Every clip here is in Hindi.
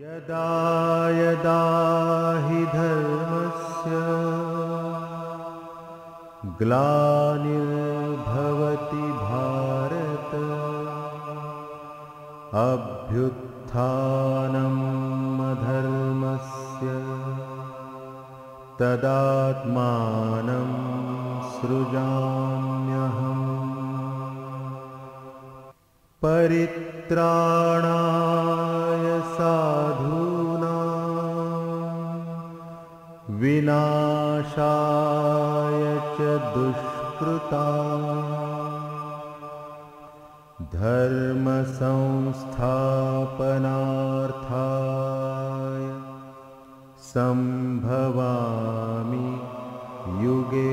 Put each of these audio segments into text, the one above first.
यदा यदा हि धर्मस्य ग्लानिर्भवति भारत अभ्युत्थानम् अधर्मस्य तदात्मानं सृजाम्यहम् परित्राणा साधुना विनाशाय च दुष्कृता धर्मसंस्थापनार्थाय सम्भवामि युगे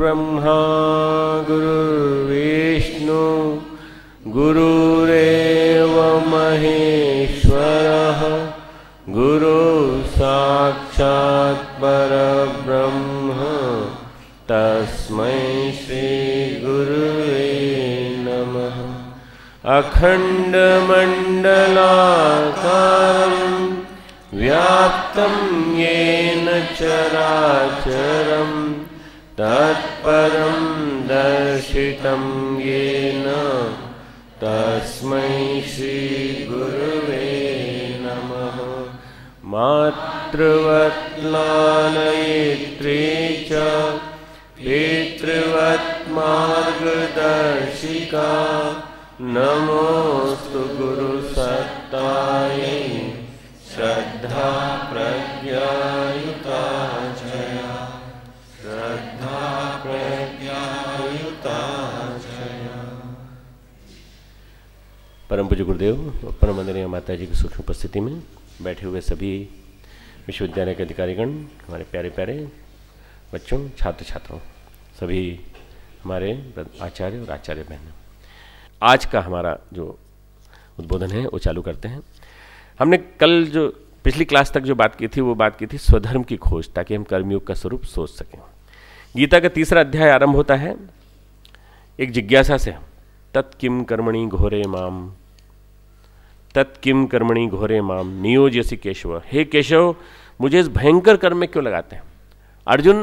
गुरुर्ब्रह्मा गुरुर्विष्णु गुरुरेव महेश्वरः गुरु साक्षात् परब्रह्म तस्मै गुरुवे नमः अखण्ड हुए सभी विश्वविद्यालय के अधिकारीगण हमारे प्यारे प्यारे बच्चों छात्र छात्रों सभी हमारे आचार्य और आचार्य बहन आज का हमारा जो उद्बोधन है वो चालू करते हैं हमने कल जो पिछली क्लास तक जो बात की थी वो बात की थी स्वधर्म की खोज ताकि हम कर्मयोग का स्वरूप सोच सकें गीता का तीसरा अध्याय आरंभ होता है एक जिज्ञासा से तत्किम कर्मणि घोरे माम तत्किम कर्मणि घोरे माम नियोजसी केशव हे केशव मुझे इस भयंकर कर्म में क्यों लगाते हैं अर्जुन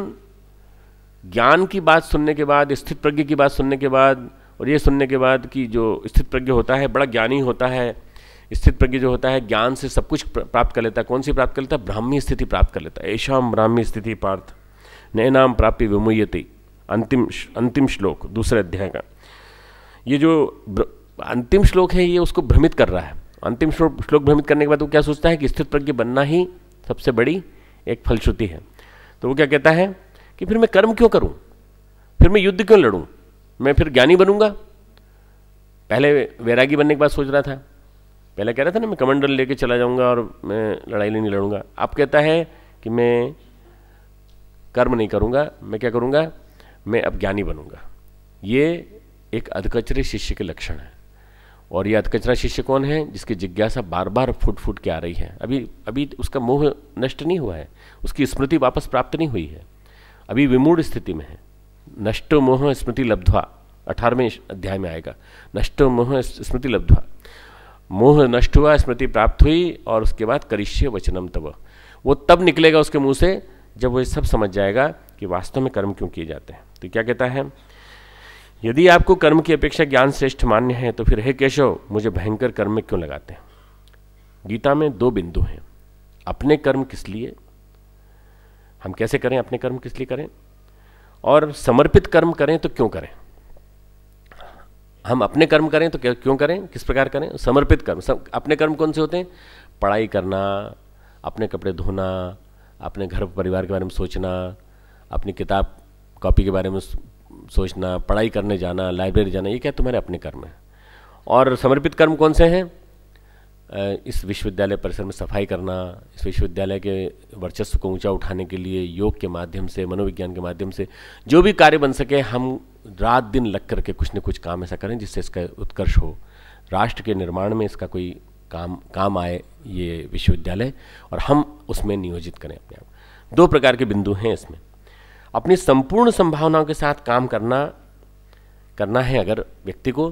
ज्ञान की बात सुनने के बाद स्थित प्रज्ञ की बात सुनने के बाद और ये सुनने के बाद कि जो स्थित प्रज्ञ होता है बड़ा ज्ञानी होता है स्थित प्रज्ञ जो होता है ज्ञान से सब कुछ प्राप्त कर लेता है कौन सी प्राप्त कर लेता है ब्राह्मी स्थिति प्राप्त कर लेता है ऐशा ब्राह्मी स्थिति पार्थ नाम प्राप्ति विमुयति अंतिम अंतिम श्लोक दूसरे अध्याय का ये जो अंतिम श्लोक है ये उसको भ्रमित कर रहा है अंतिम श्लोक भ्रमित करने के बाद वो क्या सोचता है कि स्थित प्रज्ञ बनना ही सबसे बड़ी एक फलश्रुति है तो वो क्या कहता है कि फिर मैं कर्म क्यों करूं फिर मैं युद्ध क्यों लड़ूं मैं फिर ज्ञानी बनूंगा पहले वैरागी बनने के बाद सोच रहा था पहले कह रहा था ना मैं कमंडल लेके चला जाऊंगा और मैं लड़ाई लेने लड़ूंगा अब कहता है कि मैं कर्म नहीं करूंगा मैं क्या करूंगा मैं अब ज्ञानी बनूंगा ये एक अधकचरे शिष्य के लक्षण है और ये अधकचरा शिष्य कौन है जिसकी जिज्ञासा बार बार फुट फुट के आ रही है अभी अभी उसका मोह नष्ट नहीं हुआ है उसकी स्मृति वापस प्राप्त नहीं हुई है अभी विमूढ़ स्थिति में है नष्ट मोह स्मृति लब्ध्वा अठारहवें अध्याय में आएगा नष्ट मोह स्मृति लब्ध्वा मोह नष्ट हुआ स्मृति प्राप्त हुई और उसके बाद करिष्य वचनम तब वो तब निकलेगा उसके मुंह से जब वो सब समझ जाएगा कि वास्तव में कर्म क्यों किए जाते हैं तो क्या कहता है यदि आपको कर्म की अपेक्षा ज्ञान श्रेष्ठ मान्य है तो फिर हे केशव मुझे भयंकर कर्म में क्यों लगाते हैं गीता में दो बिंदु हैं अपने कर्म किस लिए हम कैसे करें अपने कर्म किस लिए करें और समर्पित कर्म करें तो क्यों करें हम अपने कर्म करें तो क्यों करें किस प्रकार करें समर्पित कर्म सम, अपने कर्म कौन से होते हैं पढ़ाई करना अपने कपड़े धोना अपने घर परिवार के बारे में सोचना अपनी किताब कॉपी के बारे में सोचना पढ़ाई करने जाना लाइब्रेरी जाना ये क्या तुम्हारे तो अपने कर्म है और समर्पित कर्म कौन से हैं इस विश्वविद्यालय परिसर में सफाई करना इस विश्वविद्यालय के वर्चस्व को ऊंचा उठाने के लिए योग के माध्यम से मनोविज्ञान के माध्यम से जो भी कार्य बन सके हम रात दिन लग करके कुछ न कुछ काम ऐसा करें जिससे इसका उत्कर्ष हो राष्ट्र के निर्माण में इसका कोई काम काम आए ये विश्वविद्यालय और हम उसमें नियोजित करें अपने आप दो प्रकार के बिंदु हैं इसमें अपनी संपूर्ण संभावनाओं के साथ काम करना करना है अगर व्यक्ति को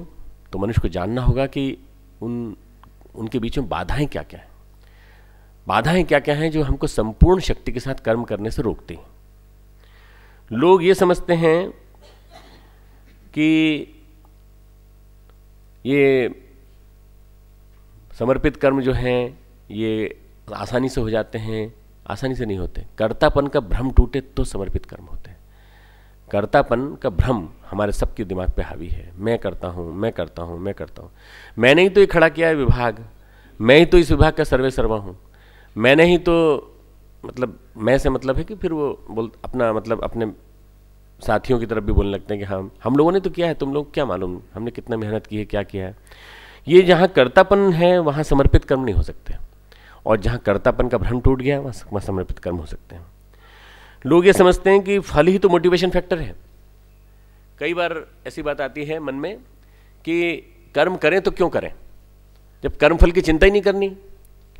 तो मनुष्य को जानना होगा कि उन उनके बीच में बाधाएं क्या क्या हैं बाधाएं क्या क्या हैं जो हमको संपूर्ण शक्ति के साथ कर्म करने से रोकती हैं लोग ये समझते हैं कि ये समर्पित कर्म जो हैं ये आसानी से हो जाते हैं आसानी से नहीं होते कर्तापन का भ्रम टूटे तो समर्पित कर्म होते हैं कर्तापन का भ्रम हमारे सबके दिमाग पे हावी है मैं करता हूँ मैं करता हूँ मैं करता हूँ मैंने ही तो ये खड़ा किया है विभाग मैं ही तो इस विभाग का सर्वे सर्वा हूँ मैंने ही तो मतलब मैं से मतलब है कि फिर वो बोल अपना मतलब अपने साथियों की तरफ भी बोलने लगते हैं कि हम हाँ, हम लोगों ने तो किया है तुम लोग क्या मालूम हमने कितना मेहनत की है क्या किया है ये जहाँ कर्तापन है वहाँ समर्पित कर्म नहीं हो सकते और जहाँ कर्तापन का भ्रम टूट गया वहाँ वहाँ समर्पित कर्म हो सकते हैं लोग ये समझते हैं कि फल ही तो मोटिवेशन फैक्टर है कई बार ऐसी बात आती है मन में कि कर्म करें तो क्यों करें जब कर्म फल की चिंता ही नहीं करनी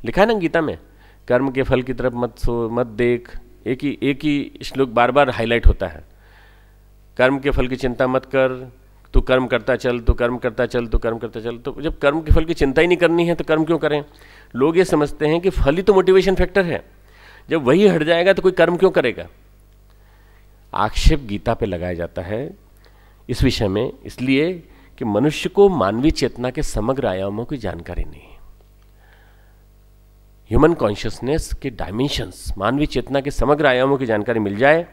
लिखा है ना गीता में कर्म के फल की तरफ मत सो मत देख एक ही एक ही श्लोक बार बार हाईलाइट होता है कर्म के फल की चिंता मत कर तू कर्म करता चल तो कर्म करता चल तो कर्म करता चल तो जब कर्म के फल की चिंता ही नहीं करनी है तो कर्म क्यों करें लोग ये समझते हैं कि फल ही तो मोटिवेशन फैक्टर है जब वही हट जाएगा तो कोई कर्म क्यों करेगा आक्षेप गीता पे लगाया जाता है इस विषय में इसलिए कि मनुष्य को मानवीय चेतना के समग्र आयामों की जानकारी नहीं ह्यूमन कॉन्शियसनेस के डायमेंशंस मानवीय चेतना के समग्र आयामों की जानकारी मिल जाए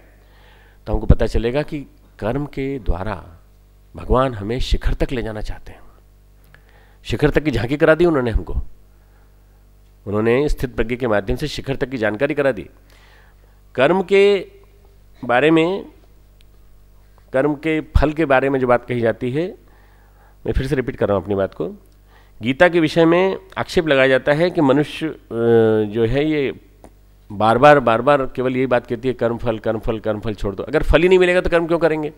तो हमको पता चलेगा कि कर्म के द्वारा भगवान हमें शिखर तक ले जाना चाहते हैं शिखर तक की झांकी करा दी उन्होंने हमको उन्होंने स्थित प्रज्ञा के माध्यम से शिखर तक की जानकारी करा दी कर्म के बारे में कर्म के फल के बारे में जो बात कही जाती है मैं फिर से रिपीट कर रहा हूँ अपनी बात को गीता के विषय में आक्षेप लगाया जाता है कि मनुष्य जो है ये बार बार बार बार केवल यही बात कहती है कर्म फल कर्म फल कर्म फल छोड़ दो अगर फल ही नहीं मिलेगा तो कर्म क्यों करेंगे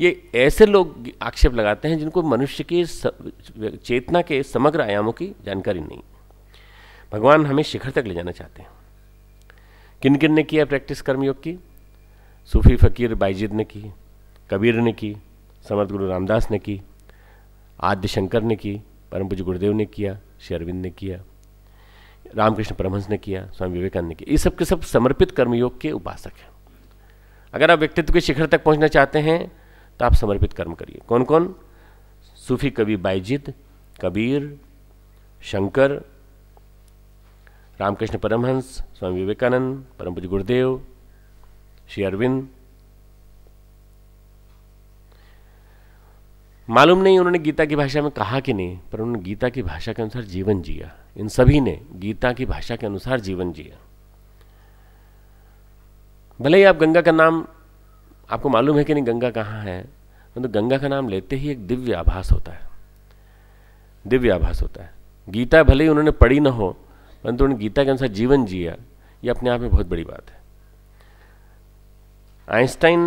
ये ऐसे लोग आक्षेप लगाते हैं जिनको मनुष्य के चेतना के समग्र आयामों की जानकारी नहीं भगवान हमें शिखर तक ले जाना चाहते हैं किन किन ने किया प्रैक्टिस कर्मयोग की सूफी फ़कीर बाईजिद ने की कबीर ने की समर्थ गुरु रामदास ने की आद्य शंकर ने की परम पूज गुरुदेव ने किया श्री अरविंद ने किया रामकृष्ण परमहंस ने किया स्वामी विवेकानंद ने किया ये सब के सब समर्पित कर्मयोग के उपासक हैं अगर आप व्यक्तित्व के शिखर तक पहुंचना चाहते हैं तो आप समर्पित कर्म करिए कौन कौन सूफी कवि बाईजिद कबीर शंकर रामकृष्ण परमहंस स्वामी विवेकानंद परम पूज गुरुदेव श्री अरविंद मालूम नहीं उन्होंने गीता की भाषा में कहा कि नहीं पर उन्होंने गीता की भाषा के अनुसार जीवन जिया इन सभी ने गीता की भाषा के अनुसार जीवन जिया भले ही आप गंगा का नाम आपको मालूम है कि नहीं गंगा कहाँ है मतलब तो गंगा का नाम लेते ही एक दिव्य आभास होता है दिव्य आभास होता है गीता भले ही उन्होंने पढ़ी ना हो परंतु उन्होंने गीता के अनुसार जीवन जिया ये अपने आप में बहुत बड़ी बात है आइंस्टाइन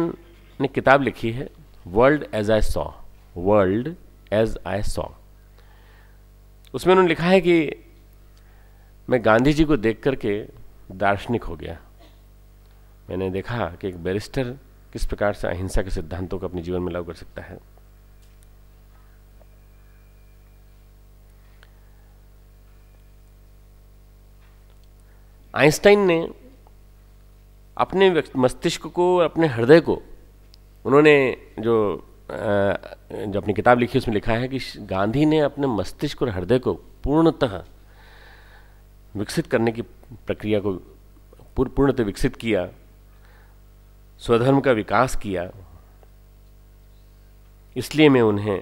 ने किताब लिखी है world as I saw world as I saw उसमें उन्होंने लिखा है कि मैं गांधी जी को देख करके दार्शनिक हो गया मैंने देखा कि एक बैरिस्टर किस प्रकार से अहिंसा के सिद्धांतों को अपने जीवन में लागू कर सकता है आइंस्टाइन ने अपने मस्तिष्क को अपने हृदय को उन्होंने जो जो अपनी किताब लिखी उसमें लिखा है कि गांधी ने अपने मस्तिष्क और हृदय को पूर्णतः विकसित करने की प्रक्रिया को पूर्णतः विकसित किया स्वधर्म का विकास किया इसलिए मैं उन्हें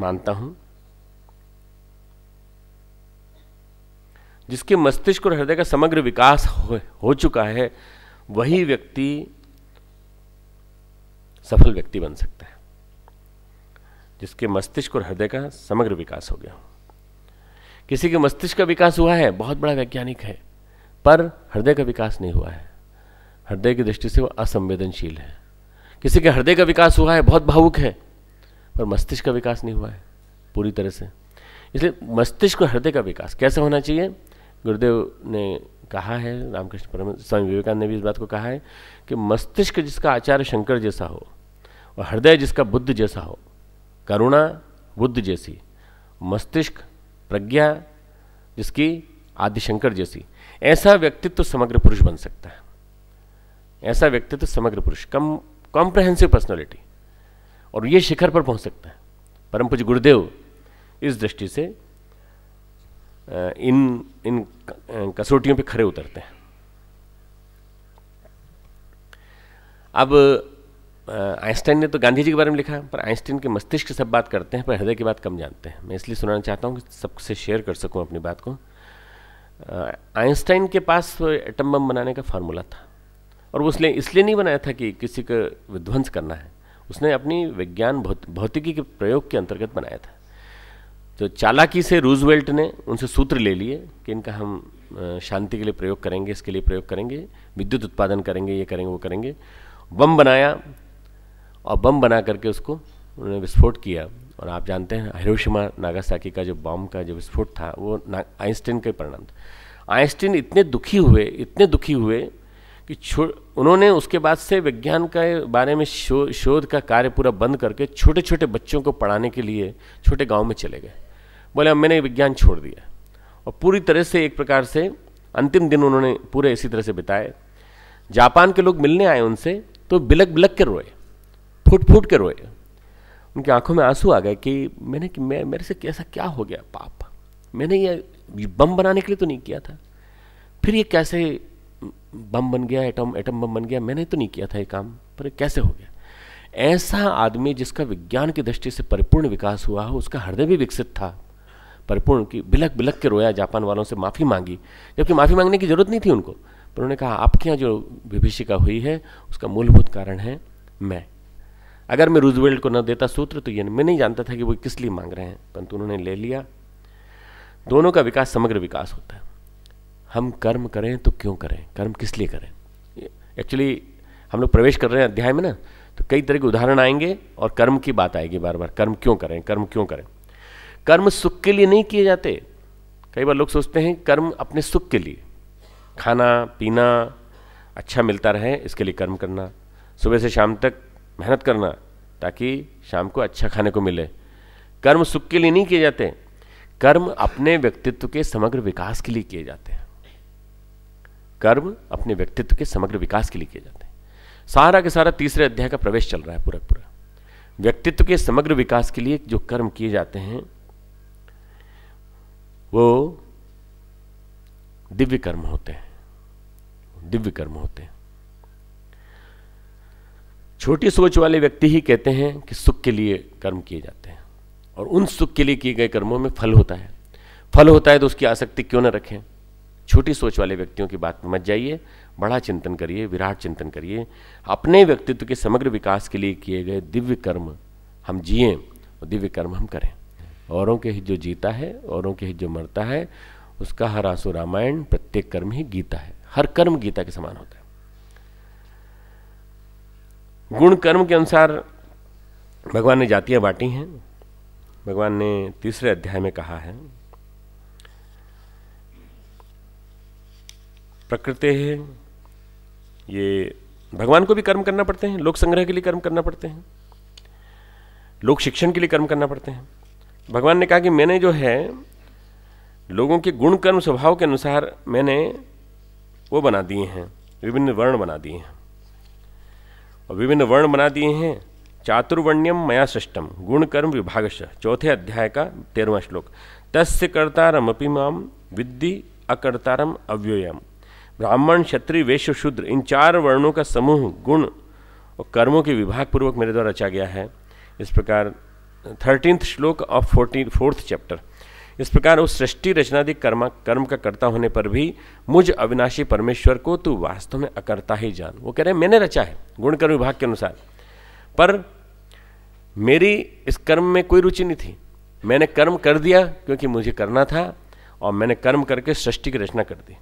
मानता हूं जिसके मस्तिष्क और हृदय का समग्र विकास हो, हो चुका है वही व्यक्ति सफल व्यक्ति बन सकता है जिसके मस्तिष्क और हृदय का समग्र विकास हो गया हो किसी के मस्तिष्क का विकास हुआ है बहुत बड़ा वैज्ञानिक है पर हृदय का विकास नहीं हुआ है हृदय की दृष्टि से वो असंवेदनशील है किसी के हृदय का विकास हुआ है बहुत भावुक है पर मस्तिष्क का विकास नहीं हुआ है पूरी तरह से इसलिए मस्तिष्क और हृदय का विकास कैसे होना चाहिए गुरुदेव ने कहा है रामकृष्ण परम स्वामी विवेकानंद ने भी इस बात को कहा है कि मस्तिष्क जिसका आचार्य शंकर जैसा हो और हृदय जिसका बुद्ध जैसा हो करुणा बुद्ध जैसी मस्तिष्क प्रज्ञा जिसकी आदिशंकर जैसी ऐसा व्यक्तित्व तो समग्र पुरुष बन सकता है ऐसा व्यक्तित्व समग्र पुरुष कम कॉम्प्रहेंसिव पर्सनैलिटी और ये शिखर पर पहुंच सकता है परम पुज गुरुदेव इस दृष्टि से इन इन कसौटियों पे खड़े उतरते हैं अब आइंस्टाइन ने तो गांधी जी के बारे में लिखा पर आइंस्टाइन के मस्तिष्क सब बात करते हैं पर हृदय की बात कम जानते हैं मैं इसलिए सुनाना चाहता हूँ कि सबसे शेयर कर सकूँ अपनी बात को आइंस्टाइन के पास एटम बम बनाने का फार्मूला था और वो इसलिए इसलिए नहीं बनाया था कि किसी का विध्वंस करना है उसने अपनी विज्ञान भौतिकी के प्रयोग के अंतर्गत बनाया था तो चालाकी से रूजवेल्ट ने उनसे सूत्र ले लिए कि इनका हम शांति के लिए प्रयोग करेंगे इसके लिए प्रयोग करेंगे विद्युत उत्पादन करेंगे ये करेंगे वो करेंगे बम बनाया और बम बना करके उसको उन्होंने विस्फोट किया और आप जानते हैं हिरोशिमा नागासाकी का जो बम का जो विस्फोट था वो आइंस्टीन का परिणाम था आइंस्टीन इतने दुखी हुए इतने दुखी हुए कि उन्होंने उसके बाद से विज्ञान के बारे में शो, शोध का कार्य पूरा बंद करके छोटे छोटे बच्चों को पढ़ाने के लिए छोटे गांव में चले गए बोले अब मैंने विज्ञान छोड़ दिया और पूरी तरह से एक प्रकार से अंतिम दिन उन्होंने पूरे इसी तरह से बिताए जापान के लोग मिलने आए उनसे तो बिलक बिलक के रोए फूट फूट के रोए उनकी आंखों में आंसू आ गए कि मैंने कि मैं मेरे से कैसा क्या हो गया पाप मैंने ये बम बनाने के लिए तो नहीं किया था फिर ये कैसे बम बन गया एटम एटम बम बन गया मैंने तो नहीं किया था ये काम पर कैसे हो गया ऐसा आदमी जिसका विज्ञान की दृष्टि से परिपूर्ण विकास हुआ हो उसका हृदय भी विकसित था परिपूर्ण की बिलक बिलक के रोया जापान वालों से माफ़ी मांगी जबकि माफ़ी मांगने की ज़रूरत नहीं थी उनको पर उन्होंने कहा आपके यहाँ जो विभिषिका हुई है उसका मूलभूत कारण है मैं अगर मैं रूजवेल्ट को न देता सूत्र तो ये मैं नहीं जानता था कि वो किस लिए मांग रहे हैं परंतु उन्होंने ले लिया दोनों का विकास समग्र विकास होता है हम कर्म करें तो क्यों करें कर्म किस लिए करें एक्चुअली हम लोग प्रवेश कर रहे हैं अध्याय में ना तो कई तरह के उदाहरण आएंगे और कर्म की बात आएगी बार बार कर्म क्यों करें कर्म क्यों करें कर्म सुख के लिए नहीं किए जाते कई बार लोग सोचते हैं कर्म अपने सुख के लिए खाना पीना अच्छा मिलता रहे इसके लिए कर्म करना सुबह से शाम तक मेहनत करना ताकि शाम को अच्छा खाने को मिले कर्म सुख के लिए नहीं किए जाते कर्म अपने व्यक्तित्व के समग्र विकास के लिए किए जाते हैं कर्म अपने व्यक्तित्व के समग्र विकास के लिए किए जाते हैं सारा के सारा तीसरे अध्याय का प्रवेश चल रहा है पूरा पूरा व्यक्तित्व के समग्र विकास के लिए जो कर्म किए जाते हैं वो दिव्य कर्म होते हैं दिव्य कर्म होते हैं छोटी सोच वाले व्यक्ति ही कहते हैं कि सुख के लिए कर्म किए जाते हैं और उन सुख के लिए किए गए कर्मों में फल होता है फल होता है तो उसकी आसक्ति क्यों ना रखें छोटी सोच वाले व्यक्तियों की बात मत जाइए बड़ा चिंतन करिए विराट चिंतन करिए अपने व्यक्तित्व के समग्र विकास के लिए किए गए दिव्य कर्म हम जिए और दिव्य कर्म हम करें औरों के ही जो जीता है औरों के ही जो मरता है उसका हर आंसू रामायण प्रत्येक कर्म ही गीता है हर कर्म गीता के समान होता है गुण कर्म के अनुसार भगवान ने जातियां बांटी हैं भगवान ने तीसरे अध्याय में कहा है प्रकृति है ये भगवान को भी कर्म करना पड़ते हैं लोक संग्रह के लिए कर्म करना पड़ते हैं लोक शिक्षण के लिए कर्म करना पड़ते हैं भगवान ने कहा कि मैंने जो है लोगों के गुण कर्म स्वभाव के अनुसार मैंने वो बना दिए हैं विभिन्न वर्ण बना दिए हैं और विभिन्न वर्ण बना दिए हैं चातुर्वर्ण्यम मया सृष्टम गुण कर्म विभागश चौथे अध्याय का तेरहवा श्लोक तस्य कर्तारम अपिमाम विद्धि अकर्तारम अव्ययम ब्राह्मण क्षत्रिय वैश्य शूद्र इन चार वर्णों का समूह गुण और कर्मों के विभाग पूर्वक मेरे द्वारा रचा गया है इस प्रकार थर्टींथ श्लोक ऑफ फोर्टीन फोर्थ चैप्टर इस प्रकार उस सृष्टि रचनादि कर्मा कर्म का कर्ता होने पर भी मुझ अविनाशी परमेश्वर को तू वास्तव में अकर्ता ही जान वो कह रहे हैं मैंने रचा है गुण कर्म विभाग के अनुसार पर मेरी इस कर्म में कोई रुचि नहीं थी मैंने कर्म कर दिया क्योंकि मुझे करना था और मैंने कर्म करके सृष्टि की रचना कर दी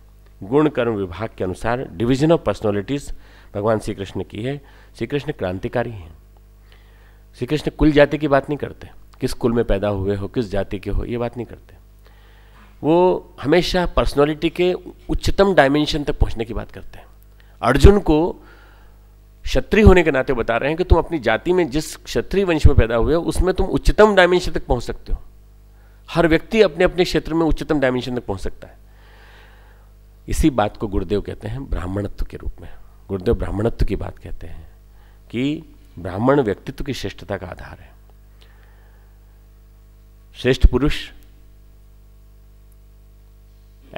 गुण कर्म विभाग के अनुसार डिवीजन ऑफ पर्सनालिटीज भगवान श्री कृष्ण की है श्री कृष्ण क्रांतिकारी हैं श्री कृष्ण कुल जाति की बात नहीं करते किस कुल में पैदा हुए हो किस जाति के हो ये बात नहीं करते वो हमेशा पर्सनालिटी के उच्चतम डायमेंशन तक पहुंचने की बात करते हैं अर्जुन को क्षत्रिय होने के नाते बता रहे हैं कि तुम अपनी जाति में जिस क्षत्रिय वंश में पैदा हुए हो उसमें तुम उच्चतम डायमेंशन तक पहुंच सकते हो हर व्यक्ति अपने अपने क्षेत्र में उच्चतम डायमेंशन तक पहुंच सकता है इसी बात को गुरुदेव कहते हैं ब्राह्मणत्व के रूप में गुरुदेव ब्राह्मणत्व की बात कहते हैं कि ब्राह्मण व्यक्तित्व की श्रेष्ठता का आधार है श्रेष्ठ पुरुष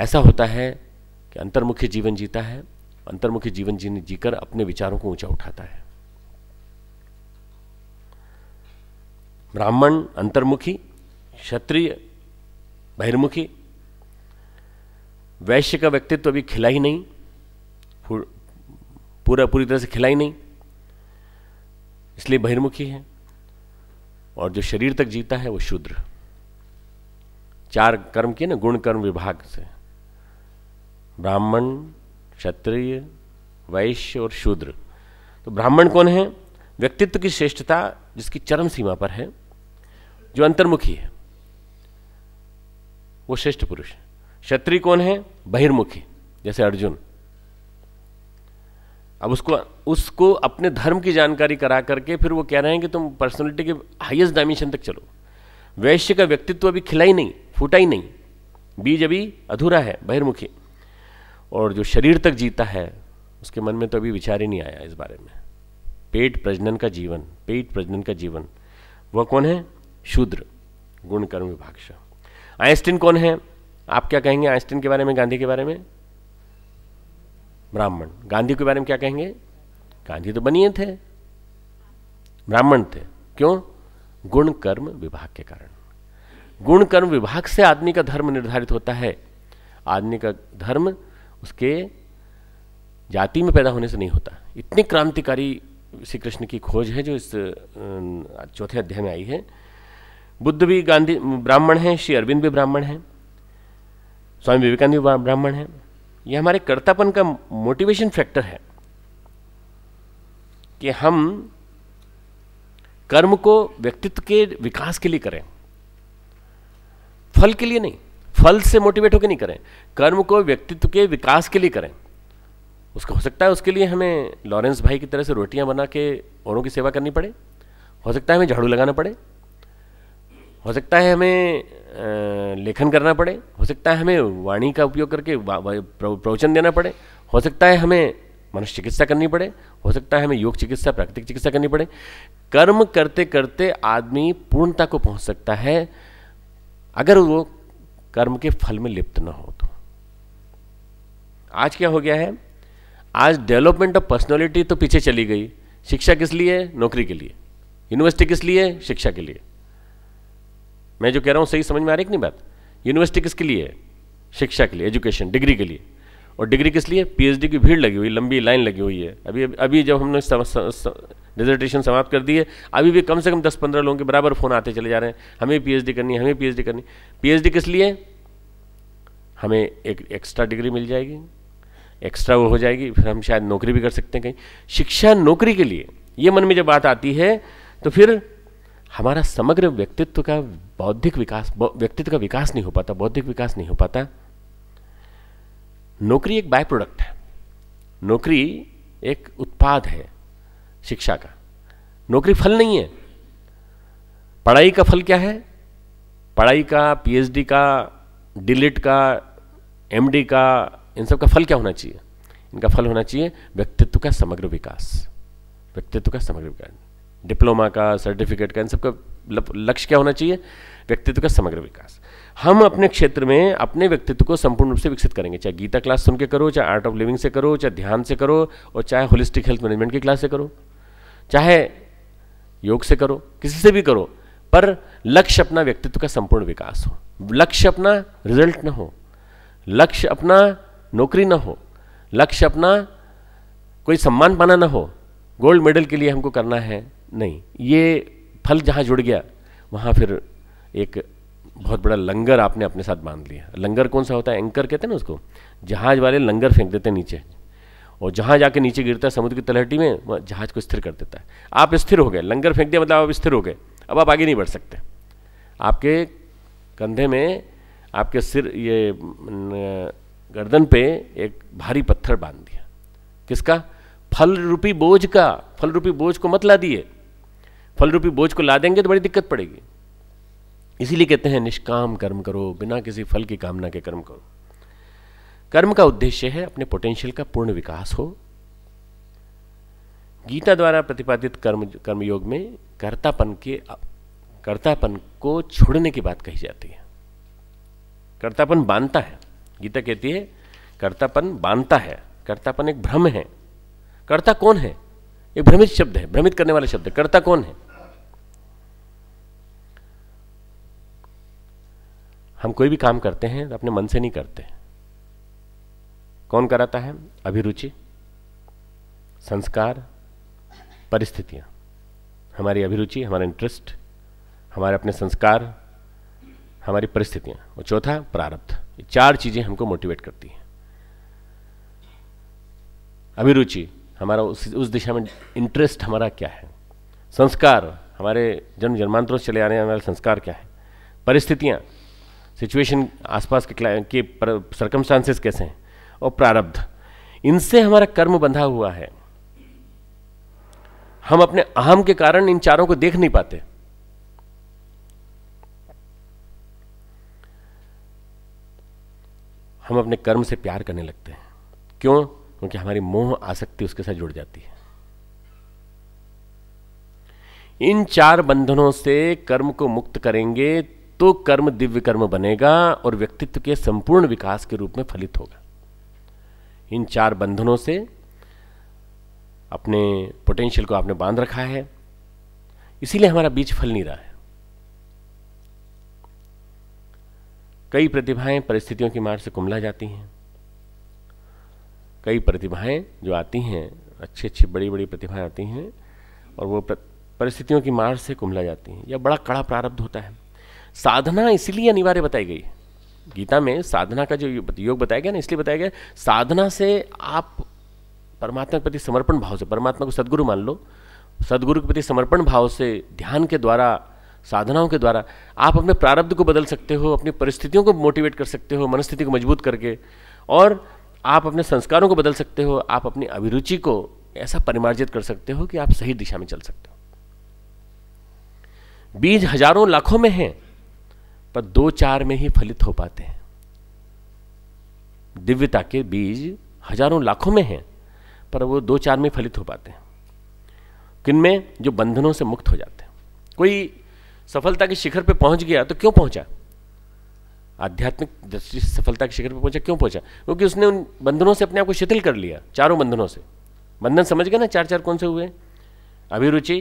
ऐसा होता है कि अंतर्मुखी जीवन जीता है अंतर्मुखी जीवन जीने जीकर अपने विचारों को ऊंचा उठाता है ब्राह्मण अंतर्मुखी क्षत्रिय बहिर्मुखी वैश्य का व्यक्तित्व तो अभी खिला ही नहीं पूरा पूरी तरह से खिला ही नहीं इसलिए बहिर्मुखी है और जो शरीर तक जीता है वो शूद्र चार कर्म किए ना गुण कर्म विभाग से ब्राह्मण क्षत्रिय वैश्य और शूद्र तो ब्राह्मण कौन है व्यक्तित्व की श्रेष्ठता जिसकी चरम सीमा पर है जो अंतर्मुखी है वो श्रेष्ठ पुरुष है क्षत्रिय कौन है बहिर्मुखी जैसे अर्जुन अब उसको उसको अपने धर्म की जानकारी करा करके फिर वो कह रहे हैं कि तुम पर्सनालिटी के हाईएस्ट डायमेंशन तक चलो वैश्य का व्यक्तित्व अभी खिला ही नहीं फूटा ही नहीं बीज अभी अधूरा है बहिर्मुखी और जो शरीर तक जीता है उसके मन में तो अभी विचार ही नहीं आया इस बारे में पेट प्रजनन का जीवन पेट प्रजनन का जीवन वह कौन है शूद्र गुण कर्म विभाक्षा आइंस्टीन कौन है आप क्या कहेंगे आइंस्टीन के बारे में गांधी के बारे में ब्राह्मण गांधी के बारे में क्या कहेंगे गांधी तो बनिए थे ब्राह्मण थे क्यों गुण कर्म विभाग के कारण गुण कर्म विभाग से आदमी का धर्म निर्धारित होता है आदमी का धर्म उसके जाति में पैदा होने से नहीं होता इतनी क्रांतिकारी श्री कृष्ण की खोज है जो इस चौथे अध्याय में आई है बुद्ध भी गांधी ब्राह्मण हैं श्री अरविंद भी ब्राह्मण हैं स्वामी विवेकानंद ब्राह्मण है यह हमारे कर्तापन का मोटिवेशन फैक्टर है कि हम कर्म को व्यक्तित्व के विकास के लिए करें फल के लिए नहीं फल से मोटिवेट होकर नहीं करें कर्म को व्यक्तित्व के विकास के लिए करें उसका हो सकता है उसके लिए हमें लॉरेंस भाई की तरह से रोटियां बना के औरों की सेवा करनी पड़े हो सकता है हमें झाड़ू लगाना पड़े हो सकता है हमें लेखन करना पड़े हो सकता है हमें वाणी का उपयोग करके प्रवचन देना पड़े हो सकता है हमें मनुष्य चिकित्सा करनी पड़े हो सकता है हमें योग चिकित्सा प्राकृतिक चिकित्सा करनी पड़े कर्म करते करते आदमी पूर्णता को पहुंच सकता है अगर वो कर्म के फल में लिप्त ना हो तो आज क्या हो गया है आज डेवलपमेंट ऑफ पर्सनैलिटी तो पीछे चली गई शिक्षा किस लिए नौकरी के लिए यूनिवर्सिटी किस लिए शिक्षा के लिए मैं जो कह रहा हूँ सही समझ में आ रही कि नहीं बात यूनिवर्सिटी किसके लिए है शिक्षा के लिए एजुकेशन डिग्री के लिए और डिग्री किस लिए पीएचडी की भीड़ लगी हुई लंबी लाइन लगी हुई है अभी अभी जब हमने डिजर्टेशन समाप्त कर दी है अभी भी कम से कम दस पंद्रह लोगों के बराबर फ़ोन आते चले जा रहे हैं हमें पीएचडी करनी है हमें पीएचडी करनी पीएचडी किस लिए हमें एक एक्स्ट्रा डिग्री मिल जाएगी एक्स्ट्रा वो हो जाएगी फिर हम शायद नौकरी भी कर सकते हैं कहीं शिक्षा नौकरी के लिए ये मन में जब बात आती है तो फिर हमारा समग्र व्यक्तित्व का बौद्धिक विकास व्यक्तित्व का विकास नहीं हो पाता बौद्धिक विकास नहीं हो पाता नौकरी एक बाय प्रोडक्ट है नौकरी एक उत्पाद है शिक्षा का नौकरी फल नहीं है पढ़ाई का फल क्या है पढ़ाई का पीएचडी का डिलिट e का एमडी का इन सब का फल क्या होना चाहिए इनका फल होना चाहिए व्यक्तित्व का समग्र विकास व्यक्तित्व का समग्र विकास डिप्लोमा का सर्टिफिकेट का इन सब का लक्ष्य क्या होना चाहिए व्यक्तित्व का समग्र विकास हम अपने क्षेत्र में अपने व्यक्तित्व को संपूर्ण रूप से विकसित करेंगे चाहे गीता क्लास सुन के करो चाहे आर्ट ऑफ लिविंग से करो चाहे ध्यान से करो और चाहे होलिस्टिक हेल्थ मैनेजमेंट की क्लास से करो चाहे योग से करो किसी से भी करो पर लक्ष्य अपना व्यक्तित्व का संपूर्ण विकास हो लक्ष्य अपना रिजल्ट ना हो लक्ष्य अपना नौकरी ना हो लक्ष्य अपना कोई सम्मान पाना ना हो गोल्ड मेडल के लिए हमको करना है नहीं ये फल जहाँ जुड़ गया वहाँ फिर एक बहुत बड़ा लंगर आपने अपने साथ बांध लिया लंगर कौन सा होता है एंकर कहते हैं ना उसको जहाज वाले लंगर फेंक देते हैं नीचे और जहाँ जाके नीचे गिरता है समुद्र की तलहटी में वह जहाज को स्थिर कर देता है आप स्थिर हो गए लंगर फेंक दिया मतलब आप स्थिर हो गए अब आप आगे नहीं बढ़ सकते आपके कंधे में आपके सिर ये गर्दन पे एक भारी पत्थर बांध दिया किसका फल रूपी बोझ का फल रूपी बोझ को मत ला दिए फल रूपी बोझ को ला देंगे तो बड़ी दिक्कत पड़ेगी इसीलिए कहते हैं निष्काम कर्म करो बिना किसी फल की कामना के कर्म करो कर्म का उद्देश्य है अपने पोटेंशियल का पूर्ण विकास हो गीता द्वारा प्रतिपादित कर्म कर्मयोग में कर्तापन के कर्तापन को छोड़ने की बात कही जाती है कर्तापन बांधता है गीता कहती है कर्तापन बांधता है कर्तापन एक भ्रम है कर्ता कौन है एक भ्रमित शब्द है भ्रमित करने वाला शब्द है कर्ता कौन है हम कोई भी काम करते हैं तो अपने मन से नहीं करते कौन कराता है अभिरुचि संस्कार परिस्थितियाँ हमारी अभिरुचि हमारा इंटरेस्ट हमारे अपने संस्कार हमारी परिस्थितियाँ और चौथा प्रारब्ध ये चार चीज़ें हमको मोटिवेट करती हैं अभिरुचि हमारा उस उस दिशा में इंटरेस्ट हमारा क्या है संस्कार हमारे जन्म जन्मांतरों से चले आने वाले संस्कार क्या है परिस्थितियाँ सिचुएशन आसपास के के सरकमस्टांसेस कैसे हैं और प्रारब्ध इनसे हमारा कर्म बंधा हुआ है हम अपने अहम के कारण इन चारों को देख नहीं पाते हम अपने कर्म से प्यार करने लगते हैं क्यों क्योंकि हमारी मोह आसक्ति उसके साथ जुड़ जाती है इन चार बंधनों से कर्म को मुक्त करेंगे तो कर्म दिव्य कर्म बनेगा और व्यक्तित्व के संपूर्ण विकास के रूप में फलित होगा इन चार बंधनों से अपने पोटेंशियल को आपने बांध रखा है इसीलिए हमारा बीज फल नहीं रहा है कई प्रतिभाएं परिस्थितियों की मार से कुमला जाती हैं कई प्रतिभाएं जो आती हैं अच्छी अच्छी बड़ी बड़ी प्रतिभाएं आती हैं और वो परिस्थितियों की मार से कुमला जाती हैं या बड़ा कड़ा प्रारब्ध होता है साधना इसलिए अनिवार्य बताई गई गीता में साधना का जो योग बताया गया ना इसलिए बताया गया साधना से आप परमात्मा के प्रति समर्पण भाव से परमात्मा को सदगुरु मान लो सदगुरु के प्रति समर्पण भाव से ध्यान के द्वारा साधनाओं के द्वारा आप अपने प्रारब्ध को बदल सकते हो अपनी परिस्थितियों को मोटिवेट कर सकते हो मनस्थिति को मजबूत करके और आप अपने संस्कारों को बदल सकते हो आप अपनी अभिरुचि को ऐसा परिमार्जित कर सकते हो कि आप सही दिशा में चल सकते हो बीज हजारों लाखों में हैं पर दो चार में ही फलित हो पाते हैं दिव्यता के बीज हजारों लाखों में हैं पर वो दो चार में फलित हो पाते हैं किन में जो बंधनों से मुक्त हो जाते हैं कोई सफलता के शिखर पे पहुंच गया तो क्यों पहुंचा आध्यात्मिक दृष्टि से सफलता के शिखर पर पहुंचा क्यों पहुंचा क्योंकि उसने उन बंधनों से अपने आप को शिथिल कर लिया चारों बंधनों से बंधन समझ गए ना चार चार कौन से हुए अभिरुचि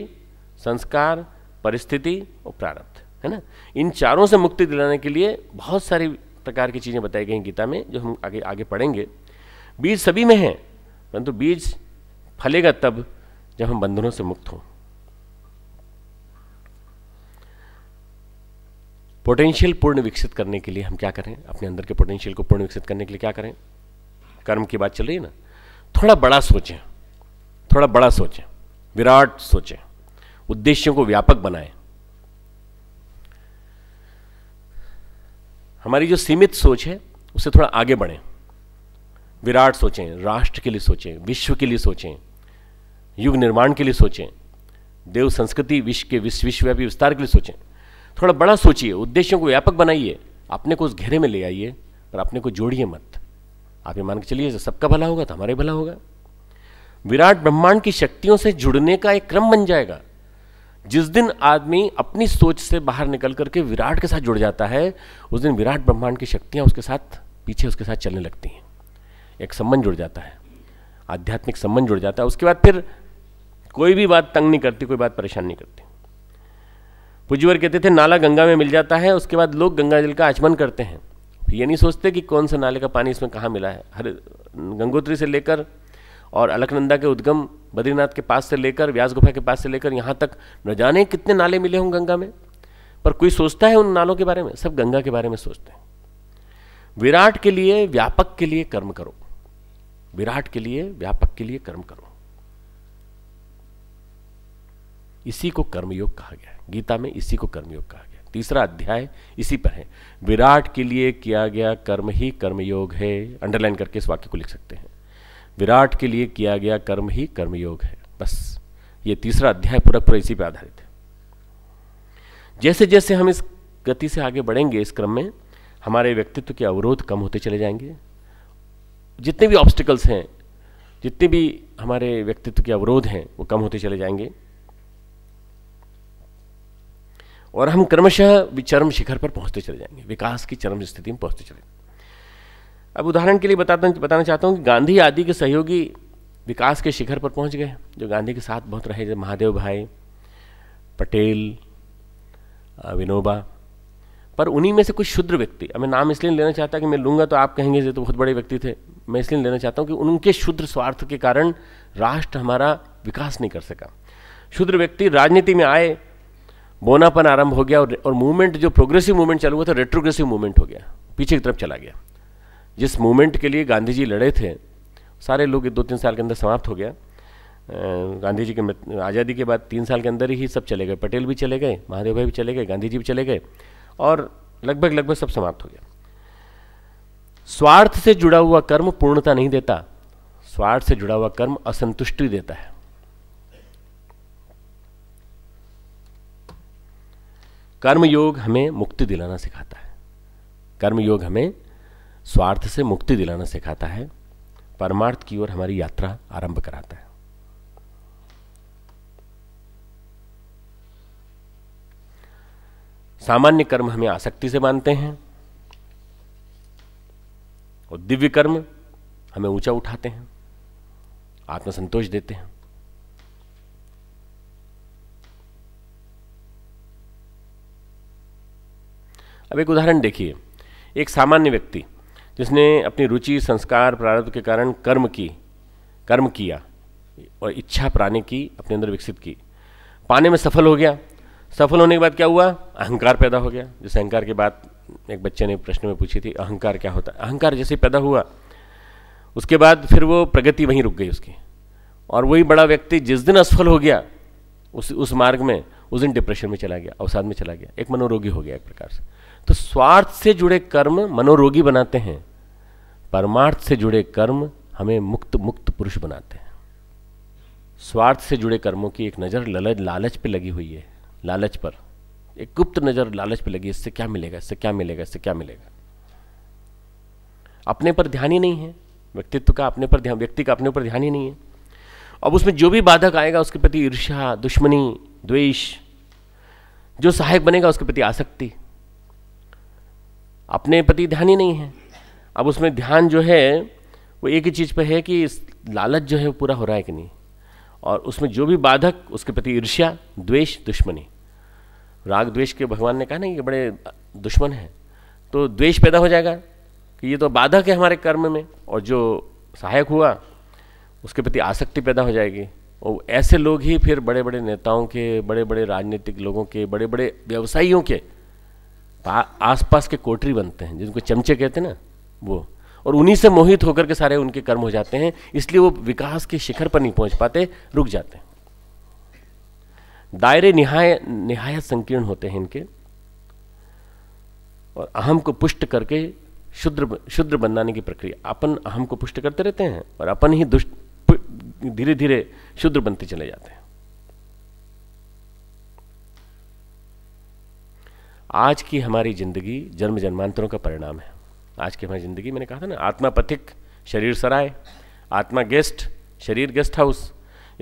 संस्कार परिस्थिति और प्रारंभ है ना इन चारों से मुक्ति दिलाने के लिए बहुत सारी प्रकार की चीज़ें बताई गई गीता में जो हम आगे आगे पढ़ेंगे बीज सभी में है परंतु बीज फलेगा तब जब हम बंधनों से मुक्त हों पोटेंशियल पूर्ण विकसित करने के लिए हम क्या करें अपने अंदर के पोटेंशियल को पूर्ण विकसित करने के लिए क्या करें कर्म की बात चल रही है ना थोड़ा बड़ा सोचें थोड़ा बड़ा सोचें विराट सोचें उद्देश्यों को व्यापक बनाएं हमारी जो सीमित सोच है उससे थोड़ा आगे बढ़ें विराट सोचें राष्ट्र के लिए सोचें विश्व के लिए सोचें युग निर्माण के लिए सोचें देव संस्कृति विश्व के विश्व विश्वव्यापी विस्तार के लिए सोचें थोड़ा बड़ा सोचिए उद्देश्यों को व्यापक बनाइए अपने को उस घेरे में ले आइए और अपने को जोड़िए मत आप ये मान के चलिए सबका भला होगा तो हमारा भला होगा विराट ब्रह्मांड की शक्तियों से जुड़ने का एक क्रम बन जाएगा जिस दिन आदमी अपनी सोच से बाहर निकल करके विराट के साथ जुड़ जाता है उस दिन विराट ब्रह्मांड की शक्तियाँ उसके साथ पीछे उसके साथ चलने लगती हैं एक संबंध जुड़ जाता है आध्यात्मिक संबंध जुड़ जाता है उसके बाद फिर कोई भी बात तंग नहीं करती कोई बात परेशान नहीं करती पुजीवर कहते थे नाला गंगा में मिल जाता है उसके बाद लोग गंगा जल का आचमन करते हैं ये नहीं सोचते कि कौन सा नाले का पानी इसमें कहाँ मिला है हर गंगोत्री से लेकर और अलकनंदा के उद्गम बद्रीनाथ के पास से लेकर व्यास गुफा के पास से लेकर यहाँ तक न जाने कितने नाले मिले हों गंगा में पर कोई सोचता है उन नालों के बारे में सब गंगा के बारे में सोचते हैं विराट के लिए व्यापक के लिए कर्म करो विराट के लिए व्यापक के लिए कर्म करो इसी को कर्मयोग कहा गया गीता में इसी को कर्मयोग कहा गया तीसरा अध्याय इसी पर है विराट के लिए किया गया कर्म ही कर्मयोग है अंडरलाइन करके इस वाक्य को लिख सकते हैं विराट के लिए किया गया कर्म ही कर्मयोग है बस ये तीसरा अध्याय पूरा पूरा इसी पर आधारित है जैसे जैसे हम इस गति से आगे बढ़ेंगे इस क्रम में हमारे व्यक्तित्व के अवरोध कम होते चले जाएंगे जितने भी ऑब्स्टिकल्स हैं जितने भी हमारे व्यक्तित्व के अवरोध हैं वो कम होते चले जाएंगे और हम क्रमशः विचरम शिखर पर पहुंचते चले जाएंगे विकास की चरम स्थिति में पहुंचते चले जाएंगे अब उदाहरण के लिए बताता बताना चाहता हूँ कि गांधी आदि के सहयोगी विकास के शिखर पर पहुँच गए जो गांधी के साथ बहुत रहे जैसे महादेव भाई पटेल विनोबा पर उन्हीं में से कुछ शुद्र व्यक्ति अब मैं नाम इसलिए लेना चाहता कि मैं लूँगा तो आप कहेंगे ये तो बहुत बड़े व्यक्ति थे मैं इसलिए लेना चाहता हूँ कि उनके शुद्र स्वार्थ के कारण राष्ट्र हमारा विकास नहीं कर सका शुद्र व्यक्ति राजनीति में आए बोनापन आरंभ हो गया और, और मूवमेंट जो प्रोग्रेसिव मूवमेंट चालू हुआ था रेट्रोग्रेसिव मूवमेंट हो गया पीछे की तरफ चला गया जिस मूवमेंट के लिए गांधी जी लड़े थे सारे लोग दो तीन साल के अंदर समाप्त हो गया गांधी जी के आज़ादी के बाद तीन साल के अंदर ही सब चले गए पटेल भी चले गए महादेव भाई भी चले गए गांधी जी भी चले गए और लगभग लगभग सब समाप्त हो गया स्वार्थ से जुड़ा हुआ कर्म पूर्णता नहीं देता स्वार्थ से जुड़ा हुआ कर्म असंतुष्टि देता है कर्म योग हमें मुक्ति दिलाना सिखाता है कर्म योग हमें स्वार्थ से मुक्ति दिलाना सिखाता है परमार्थ की ओर हमारी यात्रा आरंभ कराता है सामान्य कर्म हमें आसक्ति से मानते हैं और दिव्य कर्म हमें ऊंचा उठाते हैं आत्मसंतोष देते हैं अब एक उदाहरण देखिए एक सामान्य व्यक्ति जिसने अपनी रुचि संस्कार प्रारब्ध के कारण कर्म की कर्म किया और इच्छा प्राणी की अपने अंदर विकसित की पाने में सफल हो गया सफल होने के बाद क्या हुआ अहंकार पैदा हो गया जैसे अहंकार की बात एक बच्चे ने प्रश्न में पूछी थी अहंकार क्या होता है अहंकार जैसे पैदा हुआ उसके बाद फिर वो प्रगति वहीं रुक गई उसकी और वही बड़ा व्यक्ति जिस दिन असफल हो गया उस उस मार्ग में उस दिन डिप्रेशन में चला गया अवसाद में चला गया एक मनोरोगी हो गया एक प्रकार से तो स्वार्थ से जुड़े कर्म मनोरोगी बनाते हैं परमार्थ से जुड़े कर्म हमें मुक्त मुक्त पुरुष बनाते हैं स्वार्थ से जुड़े कर्मों की एक नज़र ललच लालच पे लगी हुई है लालच पर एक गुप्त नज़र लालच पे लगी इससे क्या मिलेगा इससे क्या मिलेगा इससे क्या मिलेगा अपने पर ध्यान ही नहीं है व्यक्तित्व का अपने पर ध्यान व्यक्ति का अपने पर ध्यान ही नहीं है अब उसमें जो भी बाधक आएगा उसके प्रति ईर्ष्या दुश्मनी द्वेष जो सहायक बनेगा उसके प्रति आसक्ति अपने प्रति ध्यान ही नहीं है अब उसमें ध्यान जो है वो एक ही चीज़ पर है कि इस लालच जो है वो पूरा हो रहा है कि नहीं और उसमें जो भी बाधक उसके प्रति ईर्ष्या द्वेष दुश्मनी राग द्वेष के भगवान ने कहा ना ये बड़े दुश्मन हैं तो द्वेष पैदा हो जाएगा कि ये तो बाधक है हमारे कर्म में और जो सहायक हुआ उसके प्रति आसक्ति पैदा हो जाएगी और ऐसे लोग ही फिर बड़े बड़े नेताओं के बड़े बड़े राजनीतिक लोगों के बड़े बड़े व्यवसायियों के आसपास के कोटरी बनते हैं जिनको चमचे कहते हैं ना वो और उन्हीं से मोहित होकर के सारे उनके कर्म हो जाते हैं इसलिए वो विकास के शिखर पर नहीं पहुंच पाते रुक जाते हैं दायरे निहाय निहायत संकीर्ण होते हैं इनके और अहम को पुष्ट करके शुद्र शुद्र बनाने की प्रक्रिया अपन अहम को पुष्ट करते रहते हैं और अपन ही दुष्ट धीरे धीरे शुद्र बनते चले जाते हैं आज की हमारी ज़िंदगी जन्म जन्मांतरों का परिणाम है आज की हमारी ज़िंदगी मैंने कहा था ना आत्मा पथिक शरीर सराय आत्मा गेस्ट शरीर गेस्ट हाउस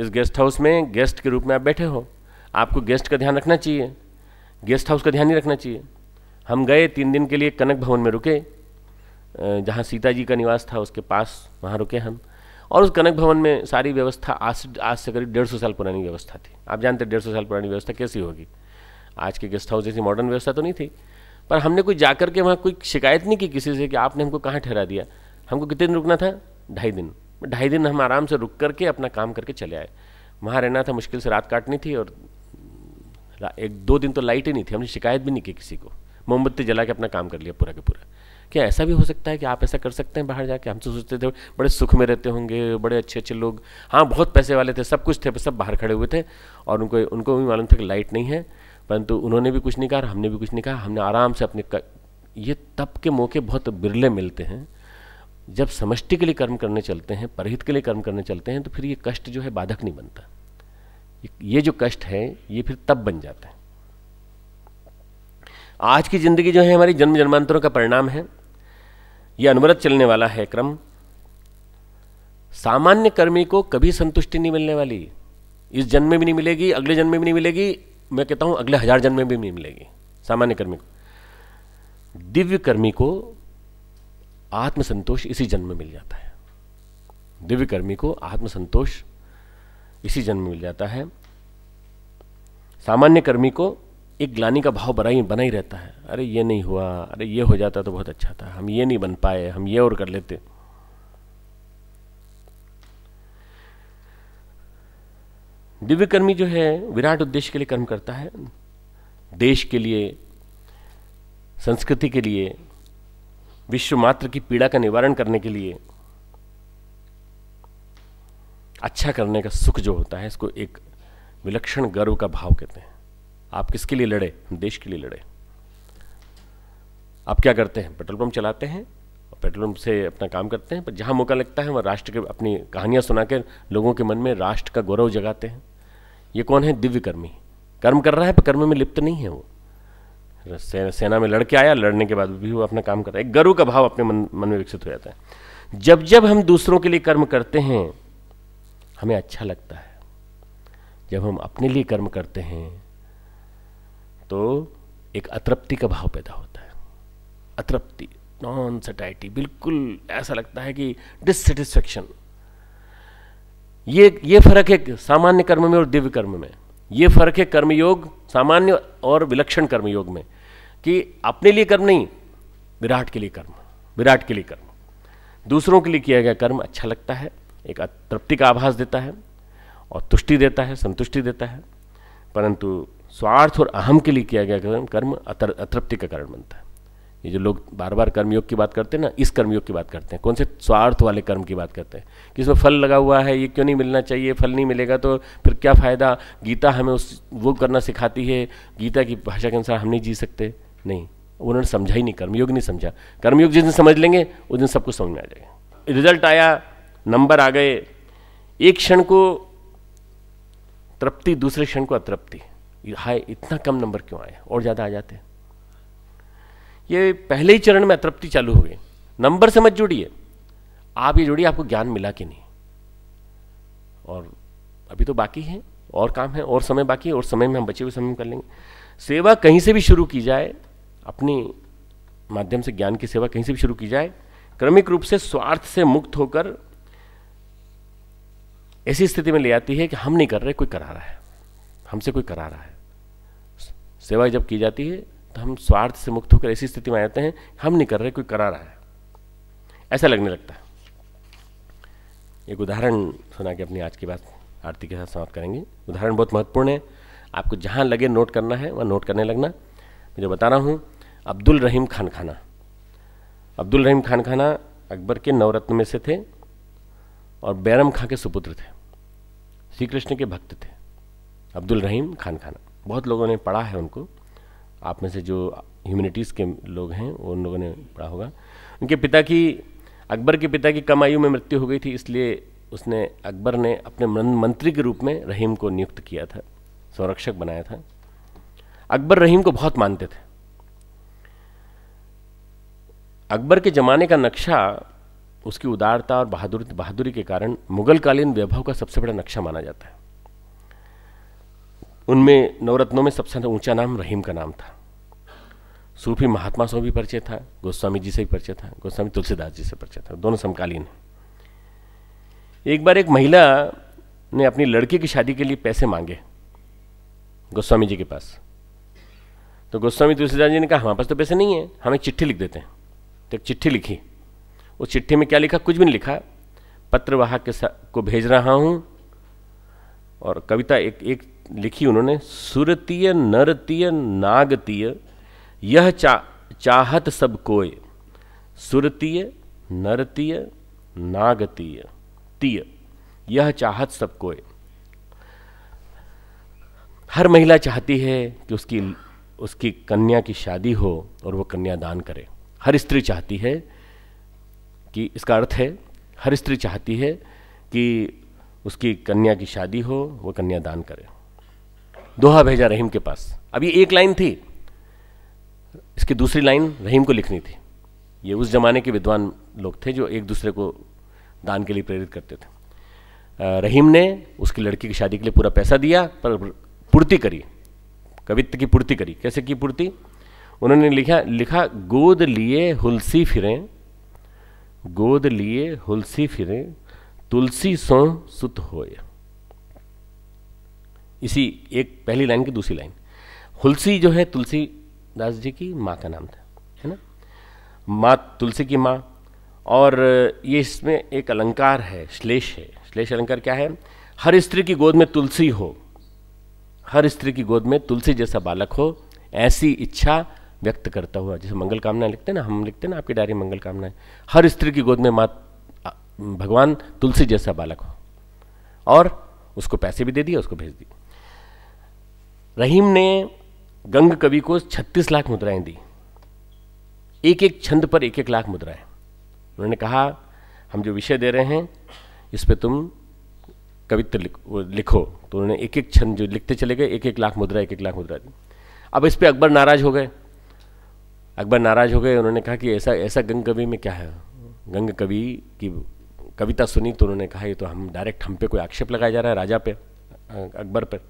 इस गेस्ट हाउस में गेस्ट के रूप में आप बैठे हो आपको गेस्ट का ध्यान रखना चाहिए गेस्ट हाउस का ध्यान नहीं रखना चाहिए हम गए तीन दिन के लिए कनक भवन में रुके जहाँ सीता जी का निवास था उसके पास वहाँ रुके हम और उस कनक भवन में सारी व्यवस्था आज आज से करीब डेढ़ सौ साल पुरानी व्यवस्था थी आप जानते डेढ़ सौ साल पुरानी व्यवस्था कैसी होगी आज के गेस्ट हाउस जैसी मॉडर्न व्यवस्था तो नहीं थी पर हमने कोई जाकर के वहाँ कोई शिकायत नहीं की किसी से कि आपने हमको कहाँ ठहरा दिया हमको कितने दिन रुकना था ढाई दिन ढाई दिन हम आराम से रुक करके अपना काम करके चले आए वहाँ रहना था मुश्किल से रात काटनी थी और एक दो दिन तो लाइट ही नहीं थी हमने शिकायत भी नहीं की किसी को मोमबत्ती जला के अपना काम कर लिया पूरा के पूरा क्या ऐसा भी हो सकता है कि आप ऐसा कर सकते हैं बाहर जाके हम तो सोचते थे बड़े सुख में रहते होंगे बड़े अच्छे अच्छे लोग हाँ बहुत पैसे वाले थे सब कुछ थे सब बाहर खड़े हुए थे और उनको उनको भी मालूम था कि लाइट नहीं है परंतु उन्होंने भी कुछ नहीं कहा हमने भी कुछ नहीं कहा हमने आराम से अपने ये तप के मौके बहुत बिरले मिलते हैं जब समष्टि के लिए कर्म करने चलते हैं परहित के लिए कर्म करने चलते हैं तो फिर ये कष्ट जो है बाधक नहीं बनता ये जो कष्ट है ये फिर तब बन जाता है आज की जिंदगी जो है हमारी जन्म जन्मांतरों का परिणाम है ये अनवरत चलने वाला है क्रम सामान्य कर्मी को कभी संतुष्टि नहीं मिलने वाली इस जन्म में भी नहीं मिलेगी अगले जन्म में भी नहीं मिलेगी मैं कहता हूँ अगले हजार जन्म में भी मिलेगी सामान्य कर्मी को दिव्य कर्मी को आत्मसंतोष इसी जन्म में मिल जाता है दिव्य कर्मी को आत्मसंतोष इसी जन्म में मिल जाता है सामान्य कर्मी को एक ग्लानी का भाव बनाई बना ही रहता है अरे ये नहीं हुआ अरे ये हो जाता तो बहुत अच्छा था हम ये नहीं बन पाए हम ये और कर लेते दिव्य कर्मी जो है विराट उद्देश्य के लिए कर्म करता है देश के लिए संस्कृति के लिए विश्व मात्र की पीड़ा का निवारण करने के लिए अच्छा करने का सुख जो होता है इसको एक विलक्षण गर्व का भाव कहते हैं आप किसके लिए लड़े हम देश के लिए लड़े आप क्या करते हैं पेट्रोल पंप चलाते हैं और पेट्रोल पंप से अपना काम करते हैं पर जहां मौका लगता है वह राष्ट्र के अपनी कहानियां सुनाकर लोगों के मन में राष्ट्र का गौरव जगाते हैं ये कौन है दिव्य कर्मी कर्म कर रहा है पर कर्म में लिप्त नहीं है वो सेना में लड़के आया लड़ने के बाद भी वो अपना काम कर रहा है गर्व का भाव अपने मन मन में विकसित हो जाता है जब जब हम दूसरों के लिए कर्म करते हैं हमें अच्छा लगता है जब हम अपने लिए कर्म करते हैं तो एक अतृप्ति का भाव पैदा होता है अतृप्ति नॉन सटाइटी बिल्कुल ऐसा लगता है कि डिससेटिस्फेक्शन ये ये फर्क है सामान्य कर्म में और दिव्य कर्म में ये फर्क है कर्मयोग सामान्य और विलक्षण कर्मयोग में कि अपने लिए कर्म नहीं विराट के लिए कर्म विराट के लिए कर्म दूसरों के लिए किया गया कर्म अच्छा लगता है एक तृप्ति का आभास देता है और तुष्टि देता है संतुष्टि देता है परंतु स्वार्थ और अहम के लिए किया गया कर्म कर्म अतृप्ति का कारण बनता है ये जो लोग बार बार कर्मयोग की बात करते हैं ना इस कर्मयोग की बात करते हैं कौन से स्वार्थ वाले कर्म की बात करते हैं कि इसमें फल लगा हुआ है ये क्यों नहीं मिलना चाहिए फल नहीं मिलेगा तो फिर क्या फ़ायदा गीता हमें उस वो करना सिखाती है गीता की भाषा के अनुसार हम नहीं जी सकते नहीं उन्होंने समझा ही नहीं कर्मयोग नहीं समझा कर्मयोग जिस दिन समझ लेंगे उस दिन सब कुछ समझ में आ जाएगा रिजल्ट आया नंबर आ गए एक क्षण को तृप्ति दूसरे क्षण को अतृप्ति हाय इतना कम नंबर क्यों आया और ज़्यादा आ जाते हैं ये पहले ही चरण में अतृप्ति चालू हो गई नंबर से मत जुड़िए आप ये जुड़िए आपको ज्ञान मिला कि नहीं और अभी तो बाकी है और काम है और समय बाकी है और समय में हम बचे हुए समय में कर लेंगे सेवा कहीं से भी शुरू की जाए अपनी माध्यम से ज्ञान की सेवा कहीं से भी शुरू की जाए क्रमिक रूप से स्वार्थ से मुक्त होकर ऐसी स्थिति में ले आती है कि हम नहीं कर रहे कोई करा रहा है हमसे कोई करा रहा है सेवा जब की जाती है तो हम स्वार्थ से मुक्त होकर ऐसी स्थिति में आ जाते हैं हम नहीं कर रहे कोई करा रहा है ऐसा लगने लगता है एक उदाहरण सुना के अपनी आज की बात आरती के साथ समाप्त करेंगे उदाहरण बहुत महत्वपूर्ण है आपको जहाँ लगे नोट करना है वहाँ नोट करने लगना मैं जो बता रहा हूँ अब्दुल रहीम खान खाना अब्दुल रहीम खान खाना अकबर के नवरत्न में से थे और बैरम खां के सुपुत्र थे श्री कृष्ण के भक्त थे अब्दुल रहीम खान खाना बहुत लोगों ने पढ़ा है उनको आप में से जो ह्यूमनिटीज़ के लोग हैं उन लोगों ने पढ़ा होगा उनके पिता की अकबर के पिता की कम आयु में मृत्यु हो गई थी इसलिए उसने अकबर ने अपने मंत्री के रूप में रहीम को नियुक्त किया था संरक्षक बनाया था अकबर रहीम को बहुत मानते थे अकबर के ज़माने का नक्शा उसकी उदारता और बहादुर बहादुरी के कारण मुगलकालीन वैभव का सबसे बड़ा नक्शा माना जाता है उनमें नवरत्नों में सबसे ऊंचा नाम रहीम का नाम था सूफी महात्मा से भी परिचय था गोस्वामी जी से भी परिचय था गोस्वामी तुलसीदास जी से परिचय था दोनों समकालीन हैं एक बार एक महिला ने अपनी लड़की की शादी के लिए पैसे मांगे गोस्वामी जी के पास तो गोस्वामी तुलसीदास जी ने कहा हमारे पास तो पैसे नहीं है हम एक चिट्ठी लिख देते हैं तो एक चिट्ठी लिखी उस चिट्ठी में क्या लिखा कुछ भी नहीं लिखा पत्र के को भेज रहा हूँ और कविता एक एक लिखी उन्होंने सुरतीय नरतीय नागतीय यह चा चाहत सब कोय सुरतीय नरतीय नागतीय तीय यह चाहत सब कोय हर महिला चाहती है कि उसकी उसकी कन्या की शादी हो और वो कन्या दान करे हर स्त्री चाहती है कि इसका अर्थ है हर स्त्री चाहती है कि उसकी कन्या की शादी हो वो कन्या दान करे दोहा भेजा रहीम के पास अब ये एक लाइन थी इसकी दूसरी लाइन रहीम को लिखनी थी ये उस ज़माने के विद्वान लोग थे जो एक दूसरे को दान के लिए प्रेरित करते थे रहीम ने उसकी लड़की की शादी के लिए पूरा पैसा दिया पर पूर्ति करी कवित्व की पूर्ति करी कैसे की पूर्ति उन्होंने लिखा लिखा गोद लिए हुलसी फिरें गोद लिए हुलसी फिरें तुलसी सो सुत होए इसी एक पहली लाइन की दूसरी लाइन हुलसी जो है तुलसी दास जी की माँ का नाम था है ना माँ तुलसी की माँ और ये इसमें एक अलंकार है श्लेष है श्लेष अलंकार क्या है हर स्त्री की गोद में तुलसी हो हर स्त्री की गोद में तुलसी जैसा बालक हो ऐसी इच्छा व्यक्त करता हुआ जैसे मंगल कामना लिखते हैं ना हम लिखते हैं ना आपकी डायरी मंगल कामना हर स्त्री की गोद में माँ भगवान तुलसी जैसा बालक हो और उसको पैसे भी दे दिए उसको भेज दिए रहीम ने गंग कवि को 36 लाख मुद्राएं दी एक एक छंद पर एक एक लाख मुद्राएं उन्होंने कहा हम जो विषय दे रहे हैं इस पे तुम कवित्व लिखो, लिखो तो उन्होंने एक एक छंद जो लिखते चले गए एक एक लाख मुद्रा एक एक लाख मुद्रा दी अब इस पर अकबर नाराज़ हो गए अकबर नाराज़ हो गए उन्होंने कहा कि ऐसा ऐसा गंग कवि में क्या है गंग कवि की कविता सुनी तो उन्होंने कहा ये तो हम डायरेक्ट हम पे कोई आक्षेप लगाया जा रहा है राजा पे अकबर पर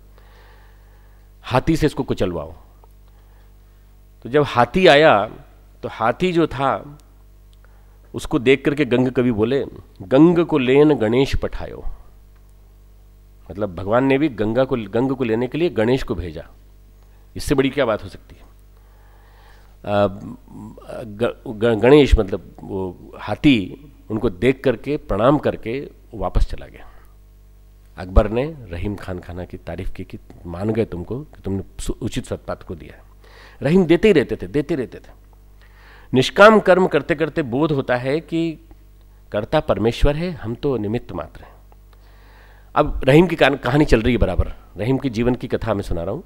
हाथी से इसको कुचलवाओ तो जब हाथी आया तो हाथी जो था उसको देख करके गंग कवि बोले गंग को लेन गणेश पठायो मतलब भगवान ने भी गंगा को गंग को लेने के लिए गणेश को भेजा इससे बड़ी क्या बात हो सकती है गणेश मतलब वो हाथी उनको देख करके प्रणाम करके वापस चला गया अकबर ने रहीम खान खाना की तारीफ़ की कि मान गए तुमको कि तुमने उचित सत्पात को दिया रहीम देते ही रहते थे देते रहते थे निष्काम कर्म करते करते बोध होता है कि कर्ता परमेश्वर है हम तो निमित्त मात्र हैं अब रहीम की कहानी चल रही है बराबर रहीम के जीवन की कथा मैं सुना रहा हूँ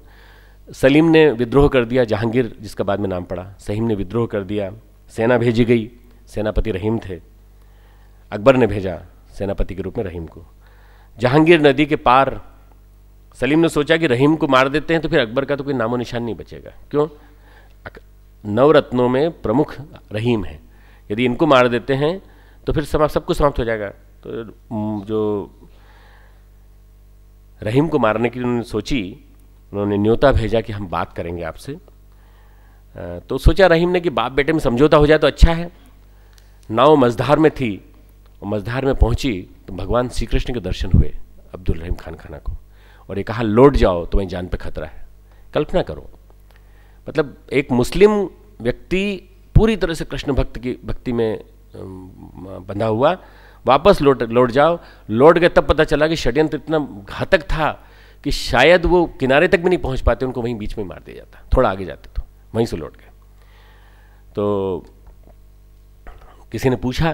सलीम ने विद्रोह कर दिया जहांगीर जिसका बाद में नाम पड़ा सहीम ने विद्रोह कर दिया सेना भेजी गई सेनापति रहीम थे अकबर ने भेजा सेनापति के रूप में रहीम को जहांगीर नदी के पार सलीम ने सोचा कि रहीम को मार देते हैं तो फिर अकबर का तो कोई नामो निशान नहीं बचेगा क्यों नवरत्नों में प्रमुख रहीम है यदि इनको मार देते हैं तो फिर समाप्त सब कुछ समाप्त हो जाएगा तो जो रहीम को मारने की उन्होंने सोची उन्होंने न्योता भेजा कि हम बात करेंगे आपसे तो सोचा रहीम ने कि बाप बेटे में समझौता हो जाए तो अच्छा है नाव मझधार में थी और मझधार में पहुंची तो भगवान श्री कृष्ण के दर्शन हुए अब्दुल रहीम खान खाना को और ये कहा लौट जाओ तुम्हें तो जान पे खतरा है कल्पना करो मतलब एक मुस्लिम व्यक्ति पूरी तरह से कृष्ण भक्त की भक्ति में बंधा हुआ वापस लौट लौट जाओ लौट गए तब पता चला कि षड्यंत्र इतना घातक था कि शायद वो किनारे तक भी नहीं पहुंच पाते उनको वहीं बीच में मार दिया जाता थोड़ा आगे जाते तो वहीं से लौट गए तो किसी ने पूछा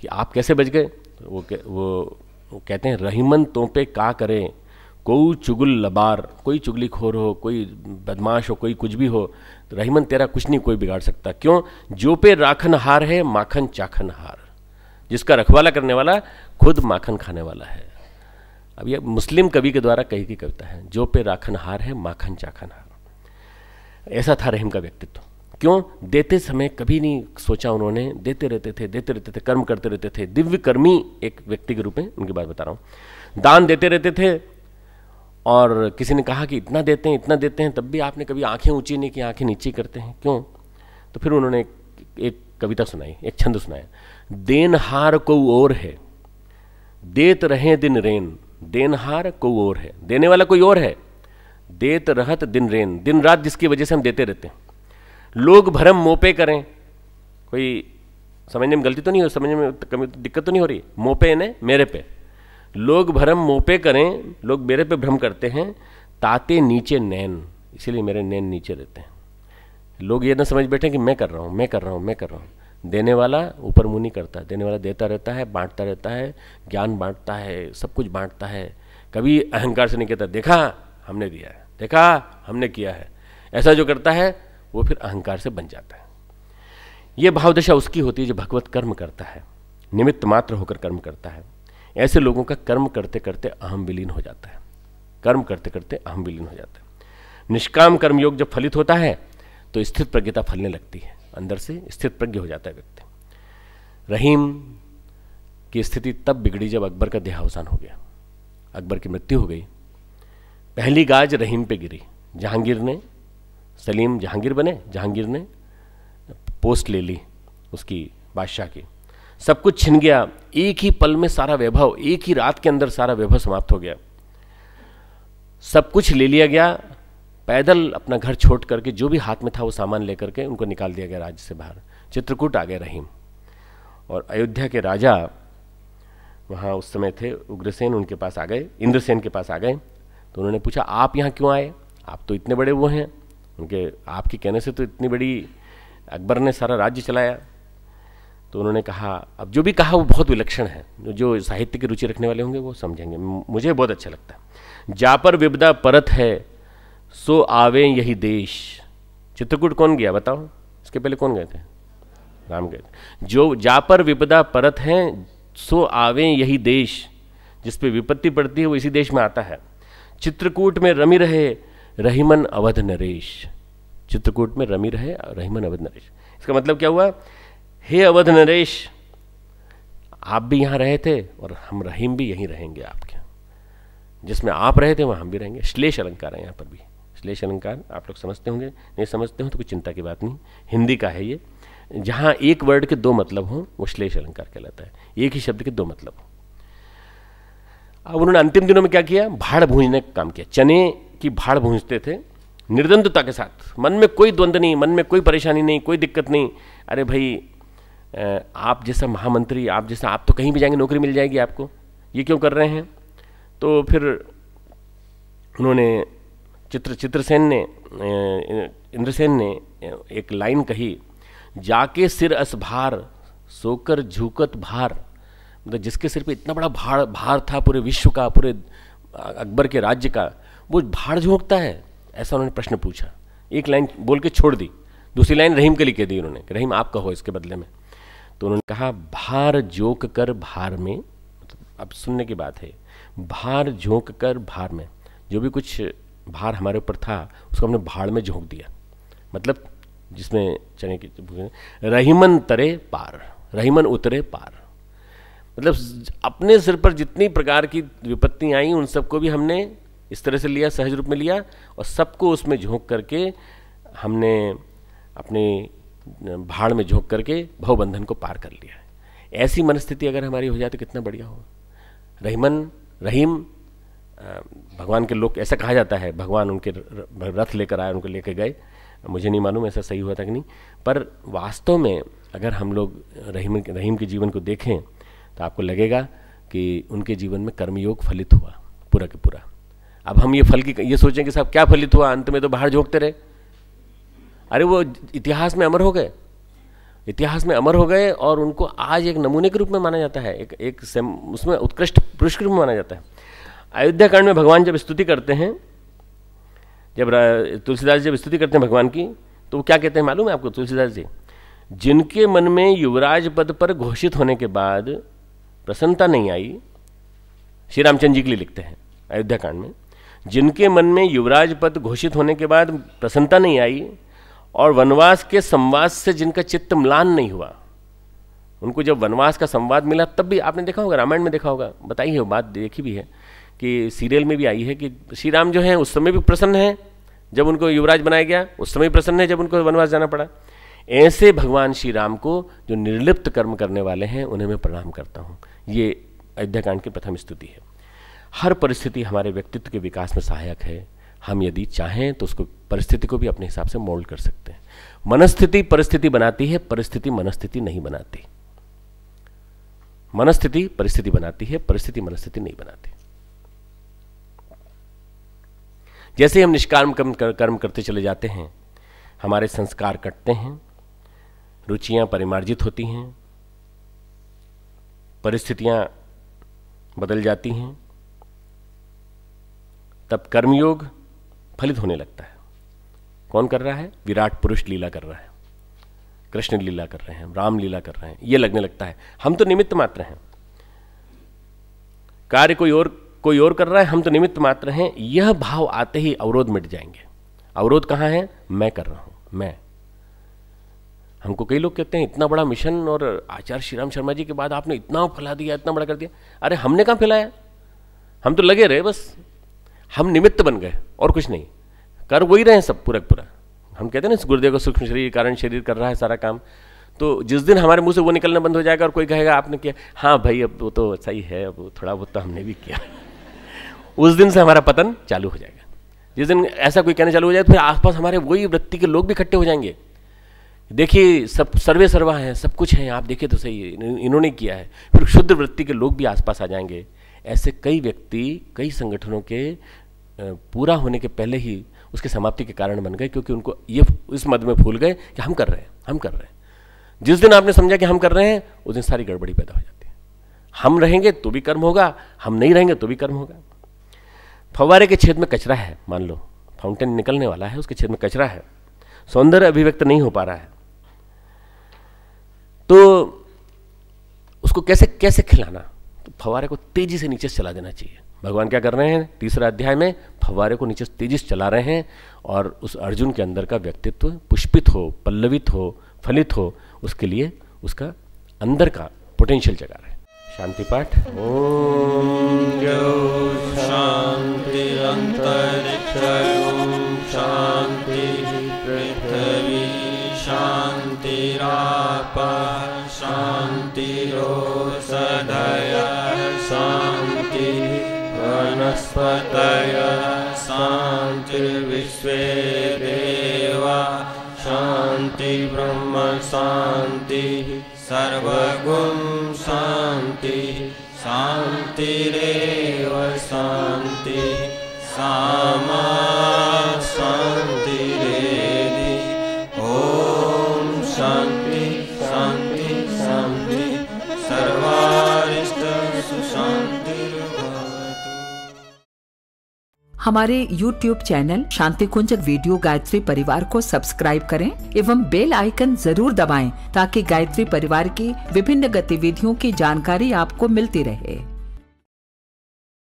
कि आप कैसे बच गए वो कह, वो, वो कहते हैं रहीमन तोपे का करें कोई चुगुल लबार कोई चुगली खोर हो कोई बदमाश हो कोई कुछ भी हो तो रहीमन तेरा कुछ नहीं कोई बिगाड़ सकता क्यों जो पे राखन हार है माखन चाखन हार जिसका रखवाला करने वाला खुद माखन खाने वाला है अब यह मुस्लिम कवि के द्वारा कही की कविता है जो पे राखन हार है माखन चाखन हार ऐसा था रहीम का व्यक्तित्व क्यों देते समय कभी नहीं सोचा उन्होंने देते रहते थे देते रहते थे कर्म करते रहते थे दिव्य कर्मी एक व्यक्ति के रूप में उनकी बात बता रहा हूं दान देते रहते थे और किसी ने कहा कि इतना देते हैं इतना देते हैं तब भी आपने कभी आंखें ऊंची नहीं की आंखें नीचे करते हैं क्यों तो फिर उन्होंने एक, कविता सुनाई एक छंद सुनाया देनहार को और है देत रहे दिन रेन देन हार को और है देने वाला कोई और है देत रहत दिन रेन दिन रात जिसकी वजह से हम देते रहते हैं लोग भरम मोपे करें कोई समझने में गलती तो नहीं हो समझने में तो कमी दिक्कत तो नहीं हो रही मोपे ने मेरे पे लोग भरम मोपे करें लोग मेरे पे भ्रम करते हैं ताते नीचे नैन इसीलिए मेरे नैन नीचे रहते हैं लोग ये ना समझ बैठे कि मैं कर रहा हूँ मैं कर रहा हूँ मैं कर रहा हूँ देने वाला ऊपर मुँह नहीं करता देने वाला देता रहता है बांटता रहता है ज्ञान बांटता है सब कुछ बांटता है कभी अहंकार से नहीं कहता देखा हमने दिया है देखा हमने किया है ऐसा जो करता है वो फिर अहंकार से बन जाता है ये भावदशा उसकी होती है जो भगवत कर्म करता है निमित्त मात्र होकर कर्म करता है ऐसे लोगों का कर्म करते करते अहम विलीन हो जाता है कर्म करते करते अहम विलीन हो जाता है निष्काम कर्मयोग जब फलित होता है तो स्थित प्रज्ञता फलने लगती है अंदर से स्थित प्रज्ञ हो जाता है व्यक्ति रहीम की स्थिति तब बिगड़ी जब अकबर का देहावसान हो गया अकबर की मृत्यु हो गई पहली गाज रहीम पे गिरी जहांगीर ने सलीम जहांगीर बने जहांगीर ने पोस्ट ले ली उसकी बादशाह की सब कुछ छिन गया एक ही पल में सारा वैभव एक ही रात के अंदर सारा वैभव समाप्त हो गया सब कुछ ले लिया गया पैदल अपना घर छोड़ करके जो भी हाथ में था वो सामान लेकर के उनको निकाल दिया गया राज्य से बाहर चित्रकूट आ गए रहीम और अयोध्या के राजा वहाँ उस समय थे उग्रसेन उनके पास आ गए इंद्रसेन के पास आ गए तो उन्होंने पूछा आप यहाँ क्यों आए आप तो इतने बड़े वो हैं क्योंकि आपके कहने से तो इतनी बड़ी अकबर ने सारा राज्य चलाया तो उन्होंने कहा अब जो भी कहा वो बहुत विलक्षण है जो साहित्य की रुचि रखने वाले होंगे वो समझेंगे मुझे बहुत अच्छा लगता है जापर विपदा परत है सो आवे यही देश चित्रकूट कौन गया बताओ इसके पहले कौन गए थे राम गए थे जो जापर विपदा परत है सो आवे यही देश जिस पे विपत्ति पड़ती है वो इसी देश में आता है चित्रकूट में रमी रहे रहीमन अवध नरेश चित्रकूट में रमी रहे रहीमन अवध नरेश इसका मतलब क्या हुआ हे अवध नरेश आप भी यहाँ रहे थे और हम रहीम भी यहीं रहेंगे आपके जिसमें आप रहे थे वहाँ हम भी रहेंगे श्लेष अलंकार है यहाँ पर भी श्लेष अलंकार आप लोग समझते होंगे नहीं समझते हो तो कोई चिंता की बात नहीं हिंदी का है ये जहाँ एक वर्ड के दो मतलब हों वो श्लेष अलंकार कहलाता है एक ही शब्द के दो मतलब हों अब उन्होंने अंतिम दिनों में क्या किया भाड़ भूंजने का काम किया चने की भाड़ भूंजते थे निर्द्वंदता के साथ मन में कोई द्वंद्व नहीं मन में कोई परेशानी नहीं कोई दिक्कत नहीं अरे भाई आप जैसा महामंत्री आप जैसा आप तो कहीं भी जाएंगे नौकरी मिल जाएगी आपको ये क्यों कर रहे हैं तो फिर उन्होंने चित्र चित्रसेन ने इंद्रसेन ने एक लाइन कही जाके सिर अस भार सोकर झूकत भार मतलब जिसके सिर पे इतना बड़ा भार भार था पूरे विश्व का पूरे अकबर के राज्य का वो भाड़ झोंकता है ऐसा उन्होंने प्रश्न पूछा एक लाइन बोल के छोड़ दी दूसरी लाइन रहीम के लिए कह दी उन्होंने रहीम आप कहो इसके बदले में तो उन्होंने कहा भार झोंक कर भार में मतलब अब सुनने की बात है भार झोंक कर भार में जो भी कुछ भार हमारे ऊपर था उसको हमने भाड़ में झोंक दिया मतलब जिसमें चने की रहीमन तरे पार रहीमन उतरे पार मतलब अपने सिर पर जितनी प्रकार की विपत्ति आई उन सबको भी हमने इस तरह से लिया सहज रूप में लिया और सबको उसमें झोंक करके हमने अपने भाड़ में झोंक करके भवबंधन को पार कर लिया ऐसी मनस्थिति अगर हमारी हो जाए तो कितना बढ़िया हो रहीमन रहीम भगवान के लोग ऐसा कहा जाता है भगवान उनके रथ लेकर आए उनको लेके गए मुझे नहीं मालूम ऐसा सही हुआ था कि नहीं पर वास्तव में अगर हम लोग रहीम रहीम के जीवन को देखें तो आपको लगेगा कि उनके जीवन में कर्मयोग फलित हुआ पूरा के पूरा अब हम ये फल की ये सोचें कि साहब क्या फलित हुआ अंत में तो बाहर झोंकते रहे अरे वो इतिहास में अमर हो गए इतिहास में अमर हो गए और उनको आज एक नमूने के रूप में माना जाता है एक एक उसमें उत्कृष्ट पुरुष के रूप में माना जाता है अयोध्या कांड में भगवान जब स्तुति करते हैं जब तुलसीदास जब स्तुति करते हैं भगवान की तो वो क्या कहते हैं मालूम है आपको तुलसीदास जी जिनके मन में युवराज पद पर घोषित होने के बाद प्रसन्नता नहीं आई श्री रामचंद्र जी के लिए लिखते हैं अयोध्या कांड में जिनके मन में युवराज पद घोषित होने के बाद प्रसन्नता नहीं आई और वनवास के संवाद से जिनका चित्त म्लान नहीं हुआ उनको जब वनवास का संवाद मिला तब भी आपने देखा होगा रामायण में देखा होगा बताई है बात देखी भी है कि सीरियल में भी आई है कि श्री राम जो है उस समय भी प्रसन्न है जब उनको युवराज बनाया गया उस समय भी प्रसन्न है जब उनको वनवास जाना पड़ा ऐसे भगवान श्री राम को जो निर्लिप्त कर्म करने वाले हैं उन्हें मैं प्रणाम करता हूँ ये अयोध्या कांड की प्रथम स्तुति है हर परिस्थिति हमारे व्यक्तित्व के विकास में सहायक है हम यदि चाहें तो उसको परिस्थिति को भी अपने हिसाब से मोल्ड कर सकते हैं मनस्थिति परिस्थिति बनाती है परिस्थिति मनस्थिति नहीं बनाती मनस्थिति परिस्थिति बनाती है परिस्थिति मनस्थिति नहीं बनाती जैसे हम निष्काम कर्म, कर, कर्म करते चले जाते हैं हमारे संस्कार कटते हैं रुचियां परिमार्जित होती हैं परिस्थितियां बदल जाती हैं तब कर्मयोग फलित होने लगता है कौन कर रहा है विराट पुरुष लीला कर रहा है कृष्ण लीला कर रहे हैं राम लीला कर रहे हैं ये लगने लगता है हम तो निमित्त मात्र हैं कार्य कोई और कोई और कर रहा है हम तो निमित्त मात्र हैं यह भाव आते ही अवरोध मिट जाएंगे अवरोध कहाँ है मैं कर रहा हूं मैं हमको कई लोग कहते हैं इतना बड़ा मिशन और आचार्य श्री राम शर्मा जी के बाद आपने इतना फैला दिया इतना बड़ा कर दिया अरे हमने कहाँ फैलाया हम तो लगे रहे बस हम निमित्त बन गए और कुछ नहीं कर वही रहे सब पूरा पूरा हम कहते हैं ना गुरुदेव का सूक्ष्म शरीर कारण शरीर कर रहा है सारा काम तो जिस दिन हमारे मुंह से वो निकलना बंद हो जाएगा और कोई कहेगा आपने किया हाँ भाई अब वो तो सही है अब थोड़ा बहुत तो हमने भी किया उस दिन से हमारा पतन चालू हो जाएगा जिस दिन ऐसा कोई कहना चालू हो जाए तो फिर आसपास हमारे वही वृत्ति के लोग भी इकट्ठे हो जाएंगे देखिए सब सर्वे सर्वा हैं सब कुछ हैं आप देखिए तो सही इन्होंने किया है फिर शुद्ध वृत्ति के लोग भी आसपास आ जाएंगे ऐसे कई व्यक्ति कई संगठनों के पूरा होने के पहले ही उसके समाप्ति के कारण बन गए क्योंकि उनको ये इस मद में भूल गए कि हम कर रहे हैं हम कर रहे हैं जिस दिन आपने समझा कि हम कर रहे हैं उस दिन सारी गड़बड़ी पैदा हो जाती है हम रहेंगे तो भी कर्म होगा हम नहीं रहेंगे तो भी कर्म होगा फवारे के छेद में कचरा है मान लो फाउंटेन निकलने वाला है उसके छेद में कचरा है सौंदर्य अभिव्यक्त नहीं हो पा रहा है तो उसको कैसे कैसे खिलाना तो फवारे को तेजी से नीचे चला देना चाहिए भगवान क्या कर रहे हैं तीसरा अध्याय में फवारे को नीचे तेजी से चला रहे हैं और उस अर्जुन के अंदर का व्यक्तित्व पुष्पित हो पल्लवित हो फलित हो उसके लिए उसका अंदर का पोटेंशियल जगा रहे हैं शांति पाठ शांति शांति शांति शांतिरा स्वतया शान्तिर्विश्वे देवा शान्ति सर्वगुं शान्ति शान्तिरेव शान्ति साम हमारे YouTube channel Shanti Kunj video Gayatri Parivar को सब्सक्राइब करें एवं बेल आइकन जरूर दबाएं ताकि गायत्री परिवार की विभिन्न गतिविधियों की जानकारी आपको मिलती रहे